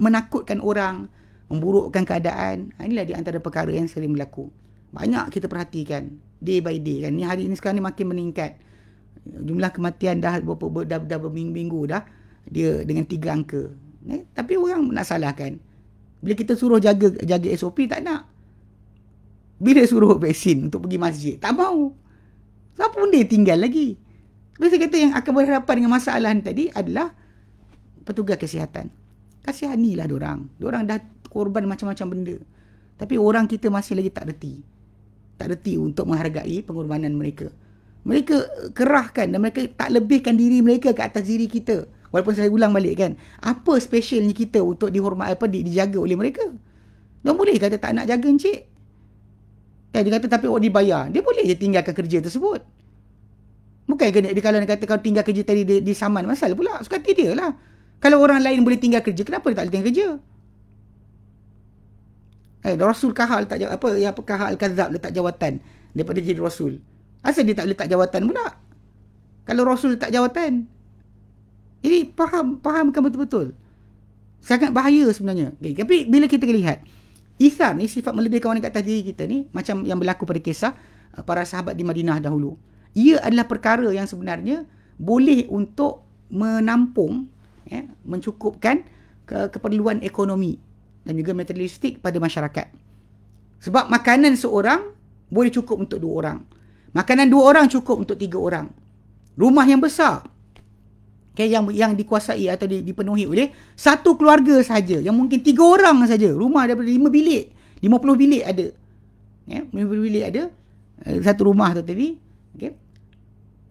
menakutkan orang, memburukkan keadaan. Ah, inilah di antara perkara yang sering berlaku. Banyak kita perhatikan day by day kan. Ni hari ni sekarang ni makin meningkat. Jumlah kematian dah berapa ber, dah, dah berminggu-minggu dah dia dengan tiga angka. Eh? Tapi orang nak salahkan. Bila kita suruh jaga jaga SOP tak nak. Bila suruh vaksin untuk pergi masjid tak mau. Siapa pun dia tinggal lagi. Tapi saya kata yang akan berhadapan dengan masalah ni tadi adalah petugas kesihatan. Kasihanilah diorang. Diorang dah korban macam-macam benda. Tapi orang kita masih lagi tak reti tak reti untuk menghargai pengorbanan mereka. Mereka kerahkan dan mereka tak lebihkan diri mereka ke atas diri kita. Walaupun saya ulang balik kan, apa specialnya kita untuk dihormat apa di, dijaga oleh mereka? Dia boleh kata tak nak jaga encik. Kan dia kata tapi awak dibayar. Dia boleh je tinggalkan kerja tersebut. Bukan kena dia kalau dia kata kau tinggal kerja tadi di, saman masalah pula. Suka hati dia lah. Kalau orang lain boleh tinggal kerja, kenapa dia tak boleh tinggal kerja? Eh, Rasul Kahal tak jawab apa? Ya, apa Kahal Kazab letak jawatan daripada jadi Rasul. Asal dia tak letak jawatan pula? Kalau Rasul letak jawatan. Ini faham, faham kamu betul-betul? Sangat bahaya sebenarnya. Okay, tapi bila kita lihat, Ihsan ni sifat melebihkan orang kat atas diri kita ni, macam yang berlaku pada kisah eh, para sahabat di Madinah dahulu. Ia adalah perkara yang sebenarnya boleh untuk menampung, ya, mencukupkan ke keperluan ekonomi dan juga materialistik pada masyarakat. Sebab makanan seorang boleh cukup untuk dua orang. Makanan dua orang cukup untuk tiga orang. Rumah yang besar. Okay, yang yang dikuasai atau dipenuhi oleh satu keluarga saja yang mungkin tiga orang saja rumah ada lima bilik lima puluh bilik ada ya lima puluh bilik ada eh, satu rumah tu tadi okay.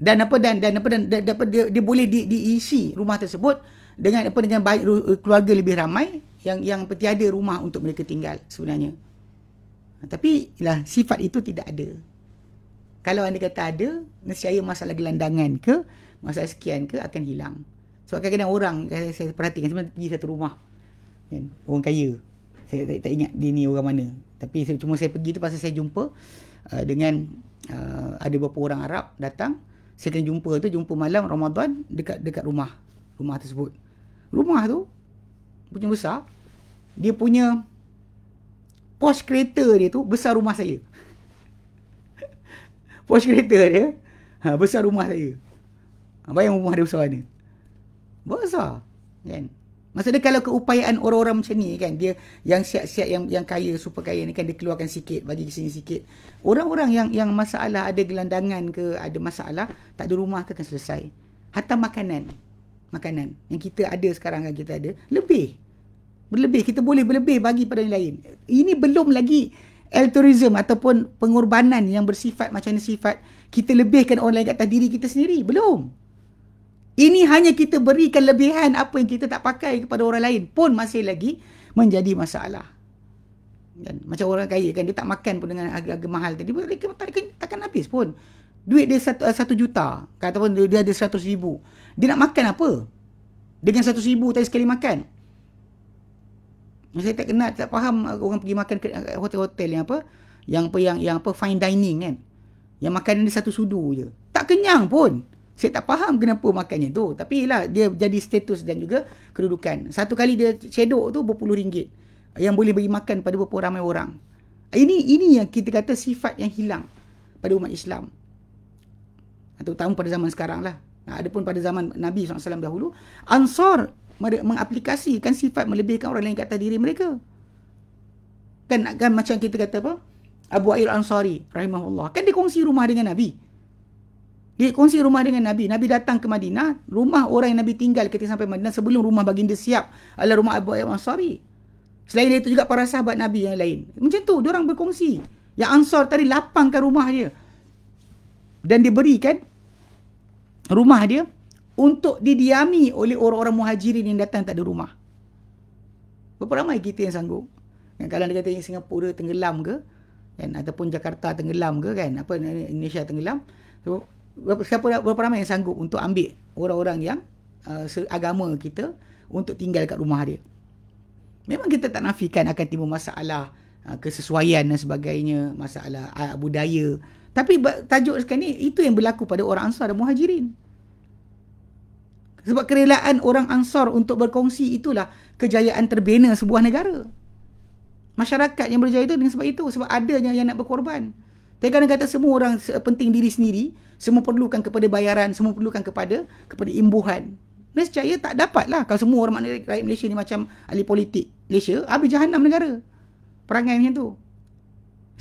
dan apa dan dan apa dan, dan, dan dia, dia, boleh di, diisi rumah tersebut dengan apa dengan baik, keluarga lebih ramai yang yang tiada rumah untuk mereka tinggal sebenarnya. Ha, tapi lah sifat itu tidak ada. Kalau anda kata ada, nescaya masalah gelandangan ke, masalah sekian ke akan hilang. Sebab kadang-kadang orang saya perhatikan sebenarnya pergi satu rumah. Kan? Orang kaya. Saya tak, tak ingat dia ni orang mana. Tapi saya, cuma saya pergi tu pasal saya jumpa uh, dengan uh, ada beberapa orang Arab datang. Saya kena jumpa tu, jumpa malam Ramadan dekat dekat rumah. Rumah tersebut. Rumah tu punya besar dia punya pos kereta dia tu besar rumah saya *laughs* pos kereta dia ha, besar rumah saya ha, bayang rumah dia besar mana besar kan Maksudnya kalau keupayaan orang-orang macam ni kan dia yang siap-siap yang yang kaya super kaya ni kan dia keluarkan sikit bagi sini sikit. Orang-orang yang yang masalah ada gelandangan ke ada masalah tak ada rumah ke akan selesai. Hatta makanan. Makanan yang kita ada sekarang kan kita ada lebih berlebih kita boleh berlebih bagi pada yang lain ini belum lagi altruism ataupun pengorbanan yang bersifat macam ni sifat kita lebihkan orang lain kat atas diri kita sendiri belum ini hanya kita berikan lebihan apa yang kita tak pakai kepada orang lain pun masih lagi menjadi masalah kan? macam orang kaya kan dia tak makan pun dengan harga-harga mahal tadi mereka takkan, takkan habis pun duit dia satu, eh, satu juta ataupun dia ada seratus ribu dia nak makan apa dengan satu ribu tadi sekali makan saya tak kenal, tak faham orang pergi makan eh, hotel-hotel yang apa? Yang apa yang yang apa fine dining kan. Yang makanan dia satu sudu je. Tak kenyang pun. Saya tak faham kenapa makannya tu. Tapi lah dia jadi status dan juga kedudukan. Satu kali dia cedok tu berpuluh ringgit. Yang boleh bagi makan pada berapa ramai orang. Ini ini yang kita kata sifat yang hilang pada umat Islam. atau Terutama pada zaman sekarang lah. ada pun pada zaman Nabi SAW dahulu. Ansar mengaplikasikan sifat melebihkan orang lain kata diri mereka. Kan, kan macam kita kata apa? Abu Ayyul Ansari, rahimahullah. Kan dia kongsi rumah dengan Nabi. Dia kongsi rumah dengan Nabi. Nabi datang ke Madinah. Rumah orang yang Nabi tinggal ketika sampai Madinah sebelum rumah baginda siap adalah rumah Abu Ayyul Ansari. Selain itu juga para sahabat Nabi yang lain. Macam tu, orang berkongsi. Yang Ansar tadi lapangkan rumah dia. Dan diberikan rumah dia untuk didiami oleh orang-orang muhajirin yang datang tak ada rumah. Berapa ramai kita yang sanggup? Yang kadang dia kata Singapura tenggelam ke? Kan? Ataupun Jakarta tenggelam ke kan? Apa Indonesia tenggelam? So, berapa, siapa, berapa ramai yang sanggup untuk ambil orang-orang yang uh, agama kita untuk tinggal kat rumah dia? Memang kita tak nafikan akan timbul masalah uh, kesesuaian dan sebagainya, masalah uh, budaya. Tapi tajuk sekarang ni, itu yang berlaku pada orang ansar dan muhajirin. Sebab kerelaan orang ansar untuk berkongsi itulah kejayaan terbina sebuah negara. Masyarakat yang berjaya itu dengan sebab itu. Sebab adanya yang nak berkorban. Tapi kadang kata semua orang penting diri sendiri, semua perlukan kepada bayaran, semua perlukan kepada kepada imbuhan. Nescaya tak dapatlah kalau semua orang rakyat Malaysia ni macam ahli politik Malaysia, habis jahanam negara. Perangai macam tu.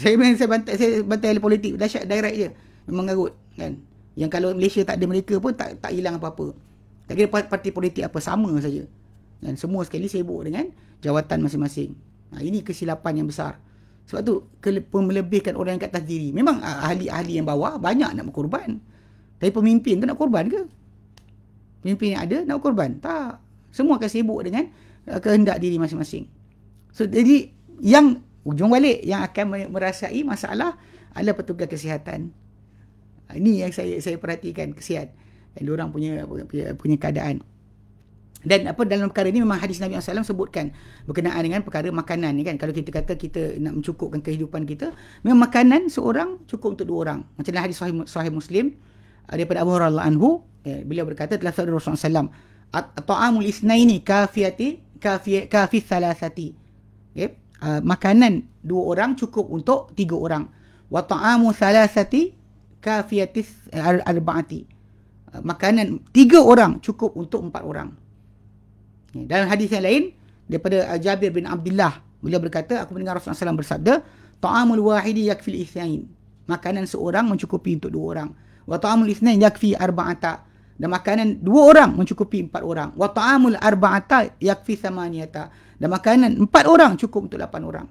Saya main saya bantai saya bantai ahli politik dahsyat direct je. Memang garut kan. Yang kalau Malaysia tak ada mereka pun tak tak hilang apa-apa. Tak kira parti politik apa sama saja. Dan semua sekali sibuk dengan jawatan masing-masing. Nah, ha, ini kesilapan yang besar. Sebab tu melebihkan orang yang kat atas diri. Memang ah, ahli-ahli yang bawah banyak nak berkorban. Tapi pemimpin tu nak korban ke? Pemimpin yang ada nak korban? Tak. Semua akan sibuk dengan eh, kehendak diri masing-masing. So, jadi yang ujung balik yang akan merasai masalah adalah petugas kesihatan. Ha, ini yang saya saya perhatikan kesihatan yang orang punya, punya punya keadaan. Dan apa dalam perkara ni memang hadis Nabi SAW sebutkan berkenaan dengan perkara makanan ni kan. Kalau kita kata kita nak mencukupkan kehidupan kita, memang makanan seorang cukup untuk dua orang. Macam dalam hadis sahih, sahih Muslim eh, daripada Abu Hurairah anhu, eh, beliau berkata telah sabda Rasulullah SAW ta'amul isnaini kafiyati kafi kafi thalathati. Okay. Uh, eh, eh, makanan dua orang cukup untuk tiga orang. Wa ta'amu thalathati kafiyati arba'ati. Ar ar Eh, makanan tiga orang cukup untuk empat orang. Dalam hadis yang lain daripada eh, Jabir bin Abdullah beliau berkata aku mendengar Rasulullah SAW bersabda ta'amul wahidi yakfil isyain makanan seorang mencukupi untuk dua orang wa ta'amul isyain yakfi arba'ata dan makanan dua orang mencukupi empat orang wa ta'amul arba'ata yakfi samaniyata dan makanan empat orang cukup untuk lapan orang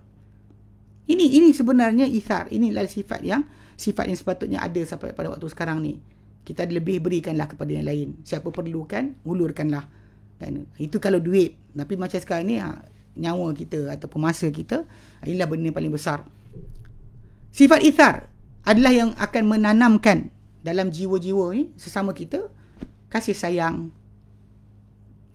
ini ini sebenarnya isar ini adalah sifat yang sifat yang sepatutnya ada sampai pada waktu sekarang ni kita lebih berikanlah kepada yang lain. Siapa perlukan, hulurkanlah. Dan itu kalau duit. Tapi macam sekarang ni, ha, nyawa kita ataupun masa kita, ha, inilah benda paling besar. Sifat ithar adalah yang akan menanamkan dalam jiwa-jiwa ni, sesama kita, kasih sayang,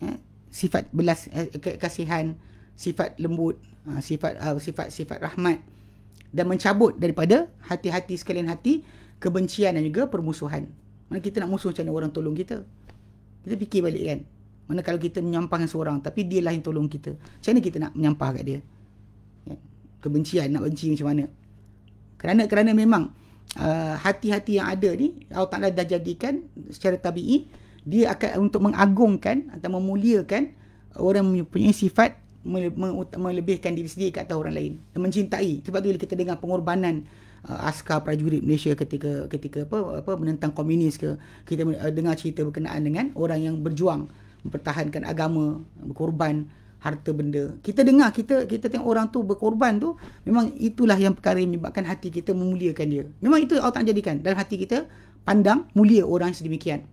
eh, sifat belas, eh, kasihan, sifat lembut, ha, sifat uh, sifat sifat rahmat dan mencabut daripada hati-hati sekalian hati kebencian dan juga permusuhan. Mana kita nak musuh macam ni orang tolong kita? Kita fikir balik kan. Mana kalau kita menyampah dengan seorang tapi dia lain tolong kita. Macam mana kita nak menyampah kat dia? Kan? Kebencian, nak benci macam mana? Kerana kerana memang uh, hati-hati uh, yang ada ni Allah Ta'ala dah jadikan secara tabi'i dia akan untuk mengagungkan atau memuliakan orang mempunyai sifat melebihkan diri sendiri kat atas orang lain mencintai sebab tu kita dengar pengorbanan uh, askar prajurit Malaysia ketika ketika apa apa menentang komunis ke kita uh, dengar cerita berkenaan dengan orang yang berjuang mempertahankan agama berkorban harta benda kita dengar kita kita tengok orang tu berkorban tu memang itulah yang perkara yang menyebabkan hati kita memuliakan dia memang itu Allah tak jadikan dalam hati kita pandang mulia orang sedemikian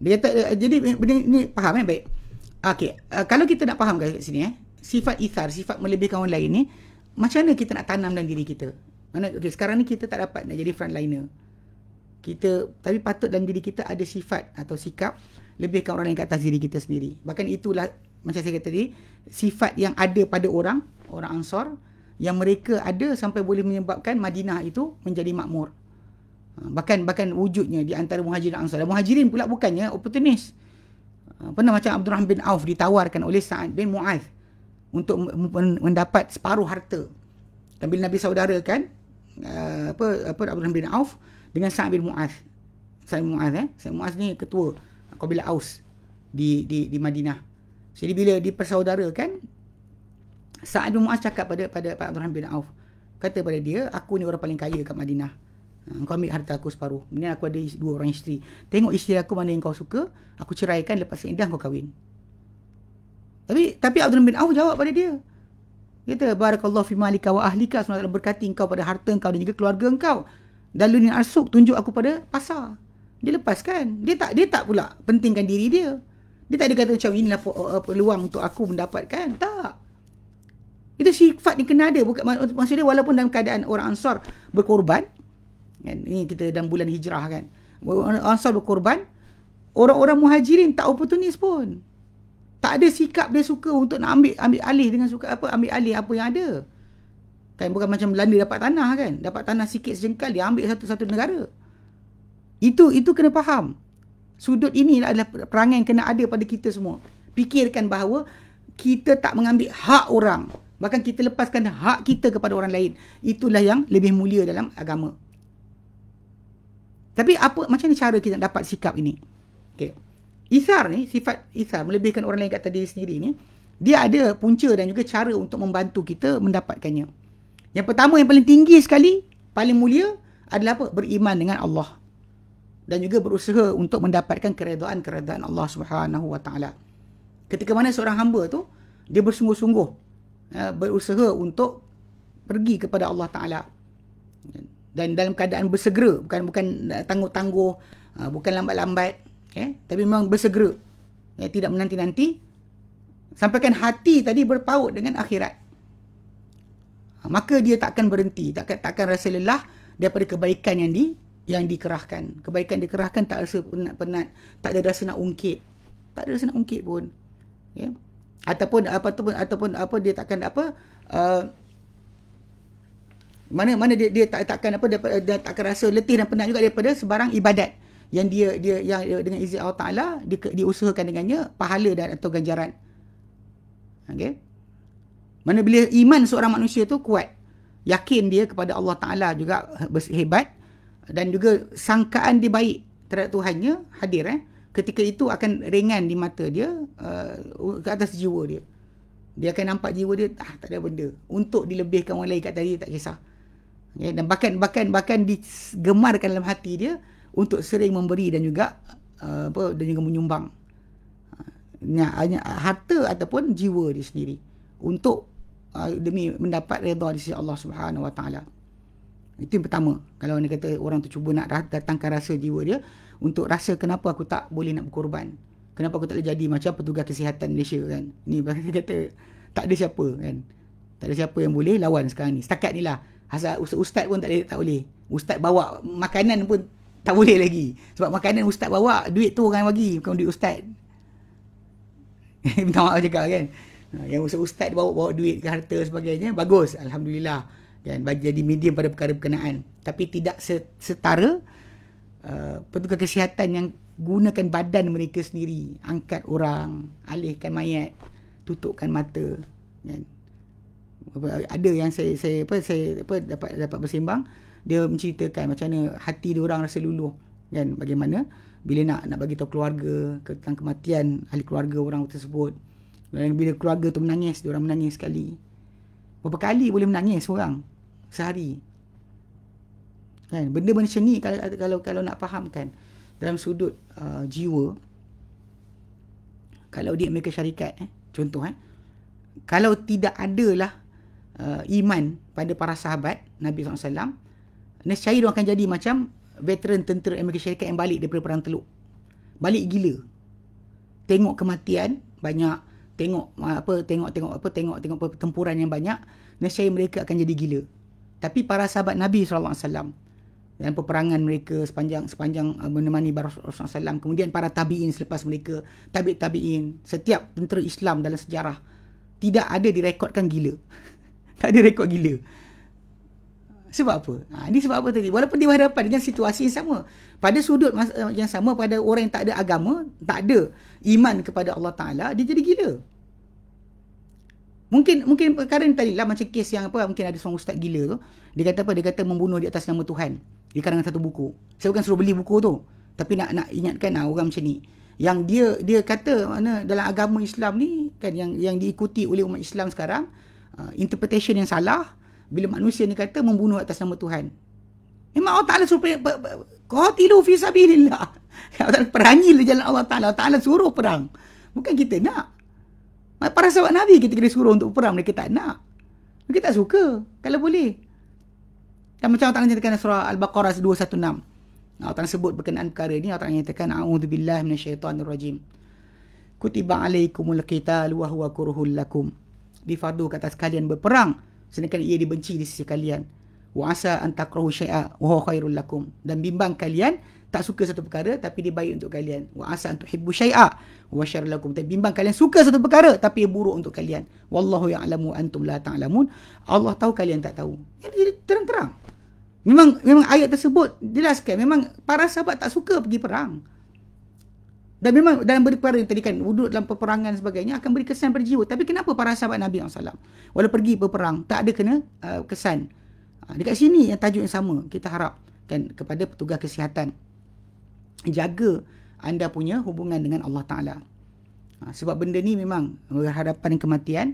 Dia kata, eh, jadi ini, ini faham kan baik. Okay, uh, eh, kalau kita nak faham kat sini eh, sifat ithar, sifat melebihkan orang lain ni, macam mana kita nak tanam dalam diri kita? Mana, okay, sekarang ni kita tak dapat nak jadi frontliner. Kita, tapi patut dalam diri kita ada sifat atau sikap lebihkan orang lain kat atas diri kita sendiri. Bahkan itulah, macam saya kata tadi, sifat yang ada pada orang, orang ansar, yang mereka ada sampai boleh menyebabkan Madinah itu menjadi makmur. Ha, bahkan bahkan wujudnya di antara muhajirin ansar. Dan muhajirin pula bukannya, oportunis. Ha, pernah macam Abdul Rahman bin Auf ditawarkan oleh Sa'ad bin Mu'az untuk mendapat separuh harta. Tapi Nabi saudara kan eh, apa apa Abdul Rahman bin Auf dengan Sa'ad bin Mu'az. Sa'ad Mu'ad eh. Sa'ad Mu'ad ni ketua kabilah Aus di di di Madinah. Jadi bila dipersaudarakan Sa'ad bin Mu'az cakap pada pada Pak Abdul Rahman bin Auf kata pada dia aku ni orang paling kaya kat Madinah. Ha, kau ambil harta aku separuh. Ini aku ada dua orang isteri. Tengok isteri aku mana yang kau suka. Aku ceraikan lepas indah kau kahwin. Tapi tapi Abdul bin Auf jawab pada dia. Kata, Barakallah fi malika wa ahlika. Semua berkati kau pada harta kau dan juga keluarga engkau. Dan lunin arsuk tunjuk aku pada pasar. Dia lepaskan. Dia tak dia tak pula pentingkan diri dia. Dia tak ada kata macam inilah eh, peluang untuk aku mendapatkan. Tak. Itu sifat ni kena Maksudnya walaupun dalam keadaan orang ansar berkorban, kan ini kita dalam bulan hijrah kan ansar berkorban orang-orang muhajirin tak oportunis pun tak ada sikap dia suka untuk nak ambil ambil alih dengan suka apa ambil alih apa yang ada kan bukan macam Belanda dapat tanah kan dapat tanah sikit sejengkal dia ambil satu-satu negara itu itu kena faham sudut ini adalah perangai yang kena ada pada kita semua fikirkan bahawa kita tak mengambil hak orang bahkan kita lepaskan hak kita kepada orang lain itulah yang lebih mulia dalam agama tapi apa macam ni cara kita nak dapat sikap ini? Okey. Isar ni sifat isar melebihkan orang lain kat tadi sendiri ni, dia ada punca dan juga cara untuk membantu kita mendapatkannya. Yang pertama yang paling tinggi sekali, paling mulia adalah apa? Beriman dengan Allah. Dan juga berusaha untuk mendapatkan keredaan-keredaan Allah Subhanahu Wa Taala. Ketika mana seorang hamba tu dia bersungguh-sungguh eh, berusaha untuk pergi kepada Allah Taala dan dalam keadaan bersegera bukan bukan eh, tangguh-tangguh eh, bukan lambat-lambat okay? Eh, tapi memang bersegera ya, tidak menanti-nanti sampaikan hati tadi berpaut dengan akhirat ah, maka dia takkan berhenti takkan takkan rasa lelah daripada kebaikan yang di yang dikerahkan kebaikan dikerahkan tak rasa penat-penat tak ada rasa nak ungkit tak ada rasa nak ungkit pun okay? Ya. ataupun apa ataupun, ataupun apa dia takkan apa uh, mana mana dia dia tak takkan apa dia, dia tak akan rasa letih dan penat juga daripada sebarang ibadat yang dia dia yang dengan izin Allah Taala dia diusahakan dengannya pahala dan atau ganjaran. Okey. Mana bila iman seorang manusia tu kuat, yakin dia kepada Allah Taala juga hebat dan juga sangkaan dia baik terhadap Tuhannya hadir eh. Ketika itu akan ringan di mata dia uh, ke atas jiwa dia. Dia akan nampak jiwa dia ah, tak ada benda. Untuk dilebihkan orang lain kat tadi tak kisah okay? Ya, dan bahkan bahkan bahkan digemarkan dalam hati dia untuk sering memberi dan juga uh, apa dan juga menyumbang uh, hanya harta ataupun jiwa dia sendiri untuk uh, demi mendapat redha di sisi Allah Subhanahu Wa Taala itu yang pertama kalau orang kata orang tu cuba nak datangkan rasa jiwa dia untuk rasa kenapa aku tak boleh nak berkorban kenapa aku tak boleh jadi macam petugas kesihatan Malaysia kan ni bahasa *laughs* kata tak ada siapa kan tak ada siapa yang boleh lawan sekarang ni setakat ni lah Asal ustaz pun tak boleh, tak boleh. Ustaz bawa makanan pun tak boleh lagi. Sebab makanan ustaz bawa, duit tu orang bagi. Bukan duit ustaz. *laughs* Minta maaf cakap kan. Ha, yang ustaz bawa bawa duit ke harta sebagainya, bagus. Alhamdulillah. Kan? Bagi jadi medium pada perkara berkenaan. Tapi tidak setara uh, petugas kesihatan yang gunakan badan mereka sendiri. Angkat orang, alihkan mayat, tutupkan mata. Kan? ada yang saya saya apa saya apa dapat dapat bersembang dia menceritakan macam mana hati dia orang rasa luluh kan bagaimana bila nak nak bagi tahu keluarga tentang kematian ahli keluarga orang tersebut dan bila keluarga tu menangis dia orang menangis sekali berapa kali boleh menangis orang sehari kan benda-benda macam ni kalau kalau kalau nak fahamkan dalam sudut uh, jiwa kalau dia Amerika syarikat eh contoh eh kalau tidak adalah uh, iman pada para sahabat Nabi SAW nescaya dia akan jadi macam veteran tentera Amerika Syarikat yang balik daripada Perang Teluk balik gila tengok kematian banyak tengok uh, apa tengok tengok apa tengok tengok pertempuran yang banyak nescaya mereka akan jadi gila tapi para sahabat Nabi SAW dan peperangan mereka sepanjang sepanjang uh, menemani Rasulullah SAW kemudian para tabi'in selepas mereka tabi tabi'in setiap tentera Islam dalam sejarah tidak ada direkodkan gila tak ada rekod gila. Sebab apa? Ha, ini sebab apa tadi? Walaupun di hadapan dengan situasi yang sama. Pada sudut eh, yang sama, pada orang yang tak ada agama, tak ada iman kepada Allah Ta'ala, dia jadi gila. Mungkin mungkin perkara ni tadi lah, macam kes yang apa, mungkin ada seorang ustaz gila tu. Dia kata apa? Dia kata membunuh di atas nama Tuhan. Di karangan satu buku. Saya bukan suruh beli buku tu. Tapi nak nak ingatkan lah orang macam ni. Yang dia dia kata mana dalam agama Islam ni, kan yang yang diikuti oleh umat Islam sekarang, Ah, interpretation yang salah bila manusia ni kata membunuh atas nama Tuhan. Memang Allah Ta'ala suruh Qatilu fi sabilillah. *laughs* Ya, Allah Ta'ala perangi jalan Allah Ta'ala. Allah Ta'ala suruh perang. Bukan kita nak. Para sahabat Nabi kita kena suruh untuk perang. Mereka tak nak. Mereka tak suka. Kalau boleh. Dan macam Allah Ta'ala surah Al-Baqarah 216. Allah Ta'ala sebut berkenaan perkara ni. Allah Ta'ala nyatakan. A'udzubillah minasyaitanirrajim. Kutiba alaikumul qital wa huwa kuruhul lakum difadu ke atas kalian berperang sedangkan ia dibenci di sisi kalian. Wa asa an takrahu syai'a wa huwa khairul lakum. Dan bimbang kalian tak suka satu perkara tapi dia baik untuk kalian. Wa asa an tuhibbu syai'a wa syarrul lakum. Dan bimbang kalian suka satu perkara tapi ia buruk untuk kalian. Wallahu ya'lamu antum la ta'lamun. Allah tahu kalian tak tahu. Jadi terang-terang. Memang memang ayat tersebut jelaskan memang para sahabat tak suka pergi perang. Dan memang dalam berperang yang tadi kan wuduk dalam peperangan sebagainya akan beri kesan pada jiwa. Tapi kenapa para sahabat Nabi SAW? Walau pergi berperang, tak ada kena uh, kesan. Ha, dekat sini yang tajuk yang sama kita harap kan kepada petugas kesihatan. Jaga anda punya hubungan dengan Allah Ta'ala. Ha, sebab benda ni memang berhadapan dengan kematian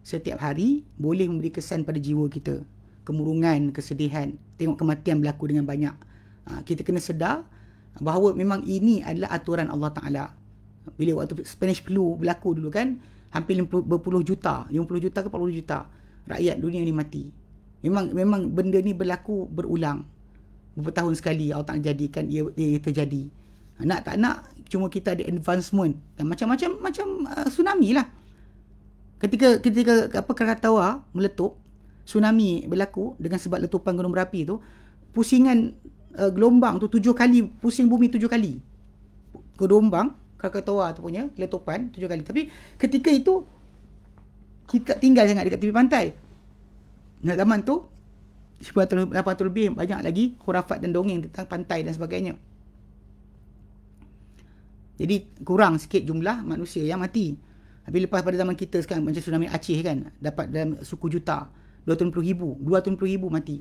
setiap hari boleh memberi kesan pada jiwa kita. Kemurungan, kesedihan. Tengok kematian berlaku dengan banyak. Ha, kita kena sedar bahawa memang ini adalah aturan Allah Ta'ala. Bila waktu Spanish Flu berlaku dulu kan, hampir berpuluh juta, 50 juta ke 40 juta rakyat dunia ni mati. Memang memang benda ni berlaku berulang. Berapa tahun sekali Allah Ta'ala jadikan ia, ia terjadi. Nak tak nak, cuma kita ada advancement. Dan macam-macam macam, uh, tsunami lah. Ketika ketika apa Krakatawa meletup, tsunami berlaku dengan sebab letupan gunung berapi tu, pusingan uh, gelombang tu tujuh kali pusing bumi tujuh kali gelombang Krakatoa tu punya letupan tujuh kali tapi ketika itu kita tinggal sangat dekat tepi pantai dekat zaman tu 1800 lebih banyak lagi khurafat dan dongeng tentang pantai dan sebagainya jadi kurang sikit jumlah manusia yang mati Habis lepas pada zaman kita sekarang macam tsunami Aceh kan dapat dalam suku juta 230 ribu 230 ribu mati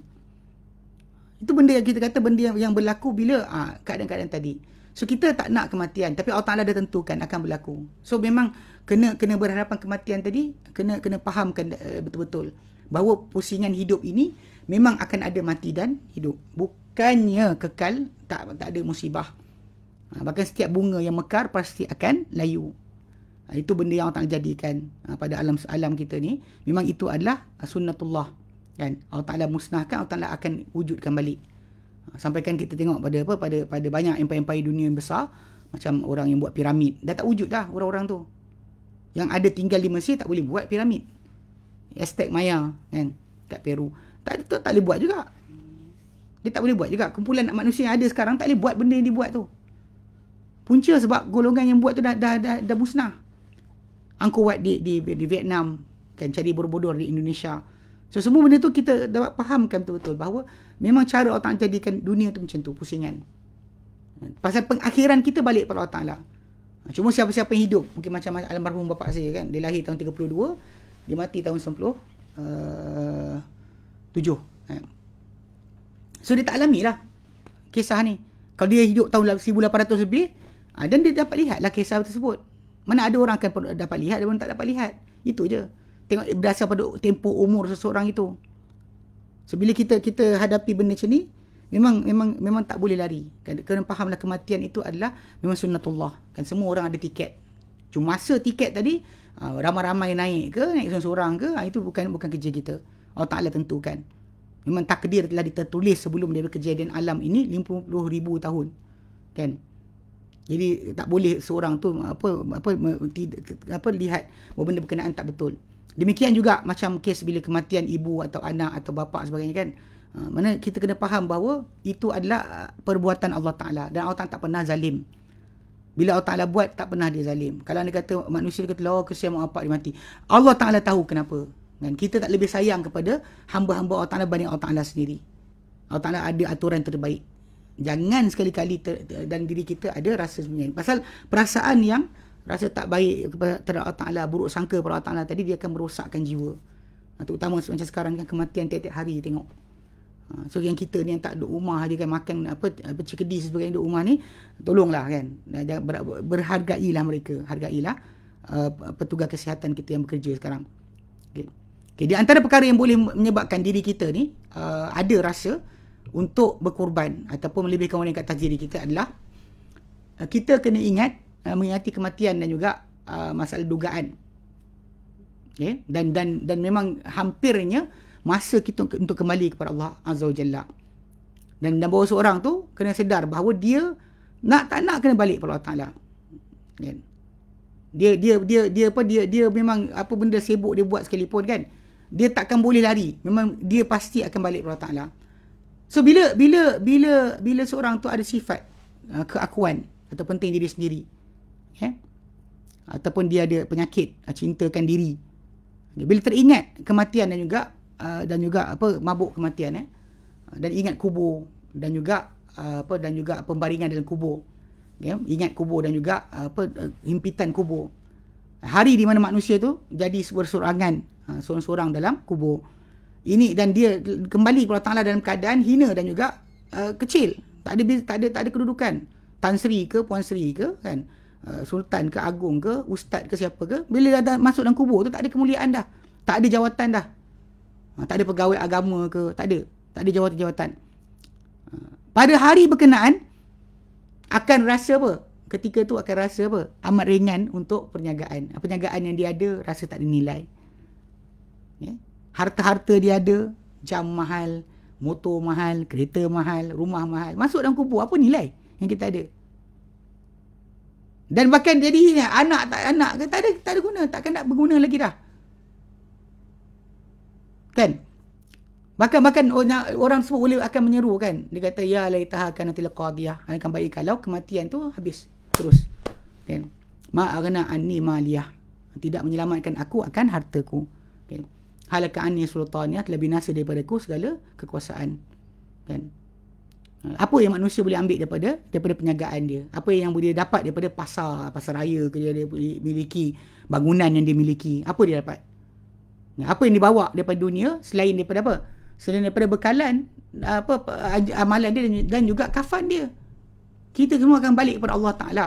itu benda yang kita kata benda yang, yang berlaku bila ah ha, keadaan-keadaan tadi. So kita tak nak kematian tapi Allah Taala dah tentukan akan berlaku. So memang kena kena berhadapan kematian tadi, kena kena fahamkan uh, eh, betul-betul bahawa pusingan hidup ini memang akan ada mati dan hidup. Bukannya kekal, tak tak ada musibah. Ha, bahkan setiap bunga yang mekar pasti akan layu. Ha, itu benda yang Allah Taala jadikan ha, pada alam alam kita ni. Memang itu adalah sunnatullah kan Allah Taala musnahkan Allah Taala akan wujudkan balik ha, sampaikan kita tengok pada apa pada pada banyak empire-empire dunia yang besar macam orang yang buat piramid dah tak wujud dah orang-orang tu yang ada tinggal di Mesir tak boleh buat piramid Aztec Maya kan kat Peru tak tak, tak boleh buat juga dia tak boleh buat juga kumpulan manusia yang ada sekarang tak boleh buat benda yang dibuat tu punca sebab golongan yang buat tu dah dah dah, dah musnah Angkor Wat di, di di Vietnam kan cari Borobudur di Indonesia So semua benda tu kita dapat fahamkan betul-betul bahawa memang cara Allah Ta'ala jadikan dunia tu macam tu, pusingan. Pasal pengakhiran kita balik pada Allah Ta'ala. Cuma siapa-siapa yang hidup, mungkin macam almarhum bapak saya kan, dia lahir tahun 32, dia mati tahun 90, uh, 7. So dia tak alami lah kisah ni. Kalau dia hidup tahun 1800 lebih, ah, dan dia dapat lihat lah kisah tersebut. Mana ada orang akan dapat lihat, dia pun tak dapat lihat. Itu je tengok berdasar pada tempoh umur seseorang itu. So bila kita kita hadapi benda macam ni, memang memang memang tak boleh lari. Kan kena fahamlah kematian itu adalah memang sunnatullah. Kan semua orang ada tiket. Cuma masa tiket tadi ah, ramai-ramai naik ke naik seorang-seorang ke ah, itu bukan bukan kerja kita. Allah Taala tentukan. Memang takdir telah ditulis sebelum dia berkejadian alam ini 50,000 tahun. Kan? Jadi tak boleh seorang tu apa apa apa, apa lihat benda berkenaan tak betul. Demikian juga macam kes bila kematian ibu atau anak atau bapa sebagainya kan. Ha, mana kita kena faham bahawa itu adalah uh, perbuatan Allah Ta'ala. Dan Allah Ta'ala tak pernah zalim. Bila Allah Ta'ala buat, tak pernah dia zalim. Kalau anda kata manusia kata, oh kesian mak bapak dia mati. Allah Ta'ala tahu kenapa. Dan kita tak lebih sayang kepada hamba-hamba Allah Ta'ala banding Allah Ta'ala sendiri. Allah Ta'ala ada aturan terbaik. Jangan sekali-kali ter- dan diri kita ada rasa sebenarnya. Pasal perasaan yang rasa tak baik kepada terhadap Allah Ta'ala, buruk sangka kepada Allah Ta'ala tadi, dia akan merosakkan jiwa. Ha, terutama macam sekarang kan kematian tiap-tiap hari tengok. Ha, so yang kita ni yang tak duduk rumah hari kan makan apa cekedi sebagainya duduk rumah ni tolonglah kan berhargailah mereka hargailah uh, petugas kesihatan kita yang bekerja sekarang. Okey. Okay, di antara perkara yang boleh menyebabkan diri kita ni uh, ada rasa untuk berkorban ataupun melebihkan orang yang kat atas diri kita adalah uh, kita kena ingat uh, mengingati kematian dan juga uh, masalah dugaan. Okay? Eh, dan dan dan memang hampirnya masa kita untuk kembali kepada Allah Azza wa Jalla. Dan dan bawa seorang tu kena sedar bahawa dia nak tak nak kena balik kepada Allah Taala. Kan? Dia dia dia dia apa dia dia memang apa benda sibuk dia buat sekalipun kan dia takkan boleh lari memang dia pasti akan balik kepada Allah Taala. So bila bila bila bila seorang tu ada sifat uh, keakuan atau penting diri sendiri ya? ataupun dia ada penyakit ah, cintakan diri bila teringat kematian dan juga ah, dan juga apa mabuk kematian eh ah, dan ingat kubur dan juga apa dan juga pembaringan dalam kubur ya ingat kubur dan juga apa himpitan eh, kubur hari di mana manusia tu jadi bersorangan seorang-seorang dalam kubur ini dan dia kembali kepada Taala dalam keadaan hina dan juga uh, kecil tak ada tak ada tak ada kedudukan tan sri ke puan sri ke kan Eh, sultan ke agung ke ustaz ke siapa ke bila dah, masuk dalam kubur tu tak ada kemuliaan dah tak ada jawatan dah ha, tak ada pegawai agama ke tak ada tak ada jawatan-jawatan ha, pada hari berkenaan akan rasa apa ketika tu akan rasa apa amat ringan untuk perniagaan perniagaan yang dia ada rasa tak ada nilai ya? harta-harta dia ada jam mahal motor mahal kereta mahal rumah mahal masuk dalam kubur apa nilai yang kita ada dan bahkan jadi lah, anak tak anak ke tak ada tak ada guna takkan nak berguna lagi dah. Kan? Bahkan bahkan orang, orang semua boleh akan menyeru kan. Dia kata ya la ilaha kana tilqadiyah. Akan baik kalau kematian tu habis terus. Kan? Ma arna anni maliyah. Tidak menyelamatkan aku akan hartaku. Kan? Halaka anni sultaniyah lebih nasi daripada aku segala kekuasaan. Kan? apa yang manusia boleh ambil daripada daripada penyagaan dia apa yang boleh dia dapat daripada pasar pasar raya ke dia, dia miliki bangunan yang dia miliki apa dia dapat apa yang dibawa daripada dunia selain daripada apa selain daripada bekalan apa amalan dia dan juga kafan dia kita semua akan balik kepada Allah Taala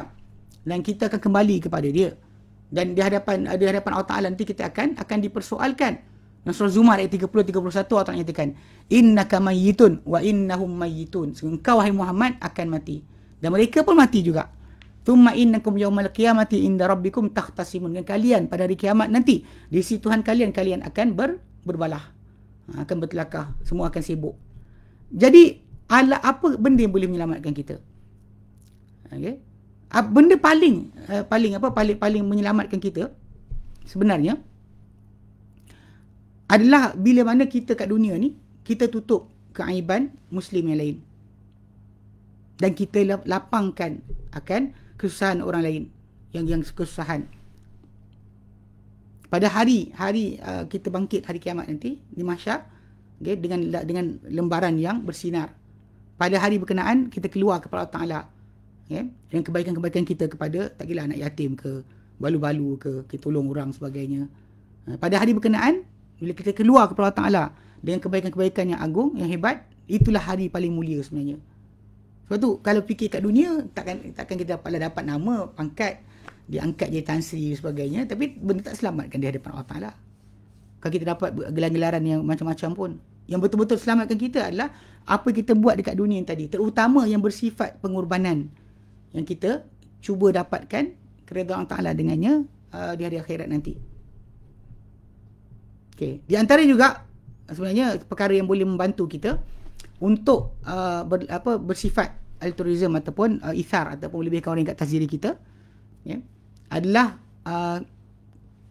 dan kita akan kembali kepada dia dan di hadapan di hadapan Allah Taala nanti kita akan akan dipersoalkan Nasrul Zumar ayat 30-31 Allah nyatakan Innaka mayitun wa innahum mayitun Engkau wahai Muhammad akan mati Dan mereka pun mati juga Tumma innakum yawmal qiyamati inda rabbikum takhtasimun Dengan kalian pada hari kiamat nanti Di sisi Tuhan kalian, kalian akan ber, berbalah ha, Akan bertelakah, semua akan sibuk Jadi ala apa benda yang boleh menyelamatkan kita? Okay. Benda paling eh, paling apa paling paling menyelamatkan kita sebenarnya adalah bila mana kita kat dunia ni kita tutup keaiban muslim yang lain dan kita lapangkan akan kesusahan orang lain yang yang kesusahan pada hari hari uh, kita bangkit hari kiamat nanti di mahsyar okay, dengan dengan lembaran yang bersinar pada hari berkenaan kita keluar kepada Allah Taala okay, dengan kebaikan-kebaikan kita kepada tak kira anak yatim ke balu-balu ke kita tolong orang sebagainya uh, pada hari berkenaan bila kita keluar kepada Allah Ta'ala dengan kebaikan-kebaikan yang agung, yang hebat, itulah hari paling mulia sebenarnya. Sebab tu, kalau fikir kat dunia, takkan takkan kita dapat, dapat nama, pangkat, diangkat jadi Tan Sri sebagainya, tapi benda tak selamatkan di hadapan Allah Ta'ala. Kalau kita dapat gelar-gelaran yang macam-macam pun, yang betul-betul selamatkan kita adalah apa kita buat dekat dunia yang tadi. Terutama yang bersifat pengorbanan yang kita cuba dapatkan kerana Allah Ta'ala dengannya uh, di hari akhirat nanti. Okay. Di antara juga sebenarnya perkara yang boleh membantu kita untuk uh, ber, apa bersifat altruism ataupun uh, ithar ataupun melebihkan orang kat atas diri kita yeah, adalah uh,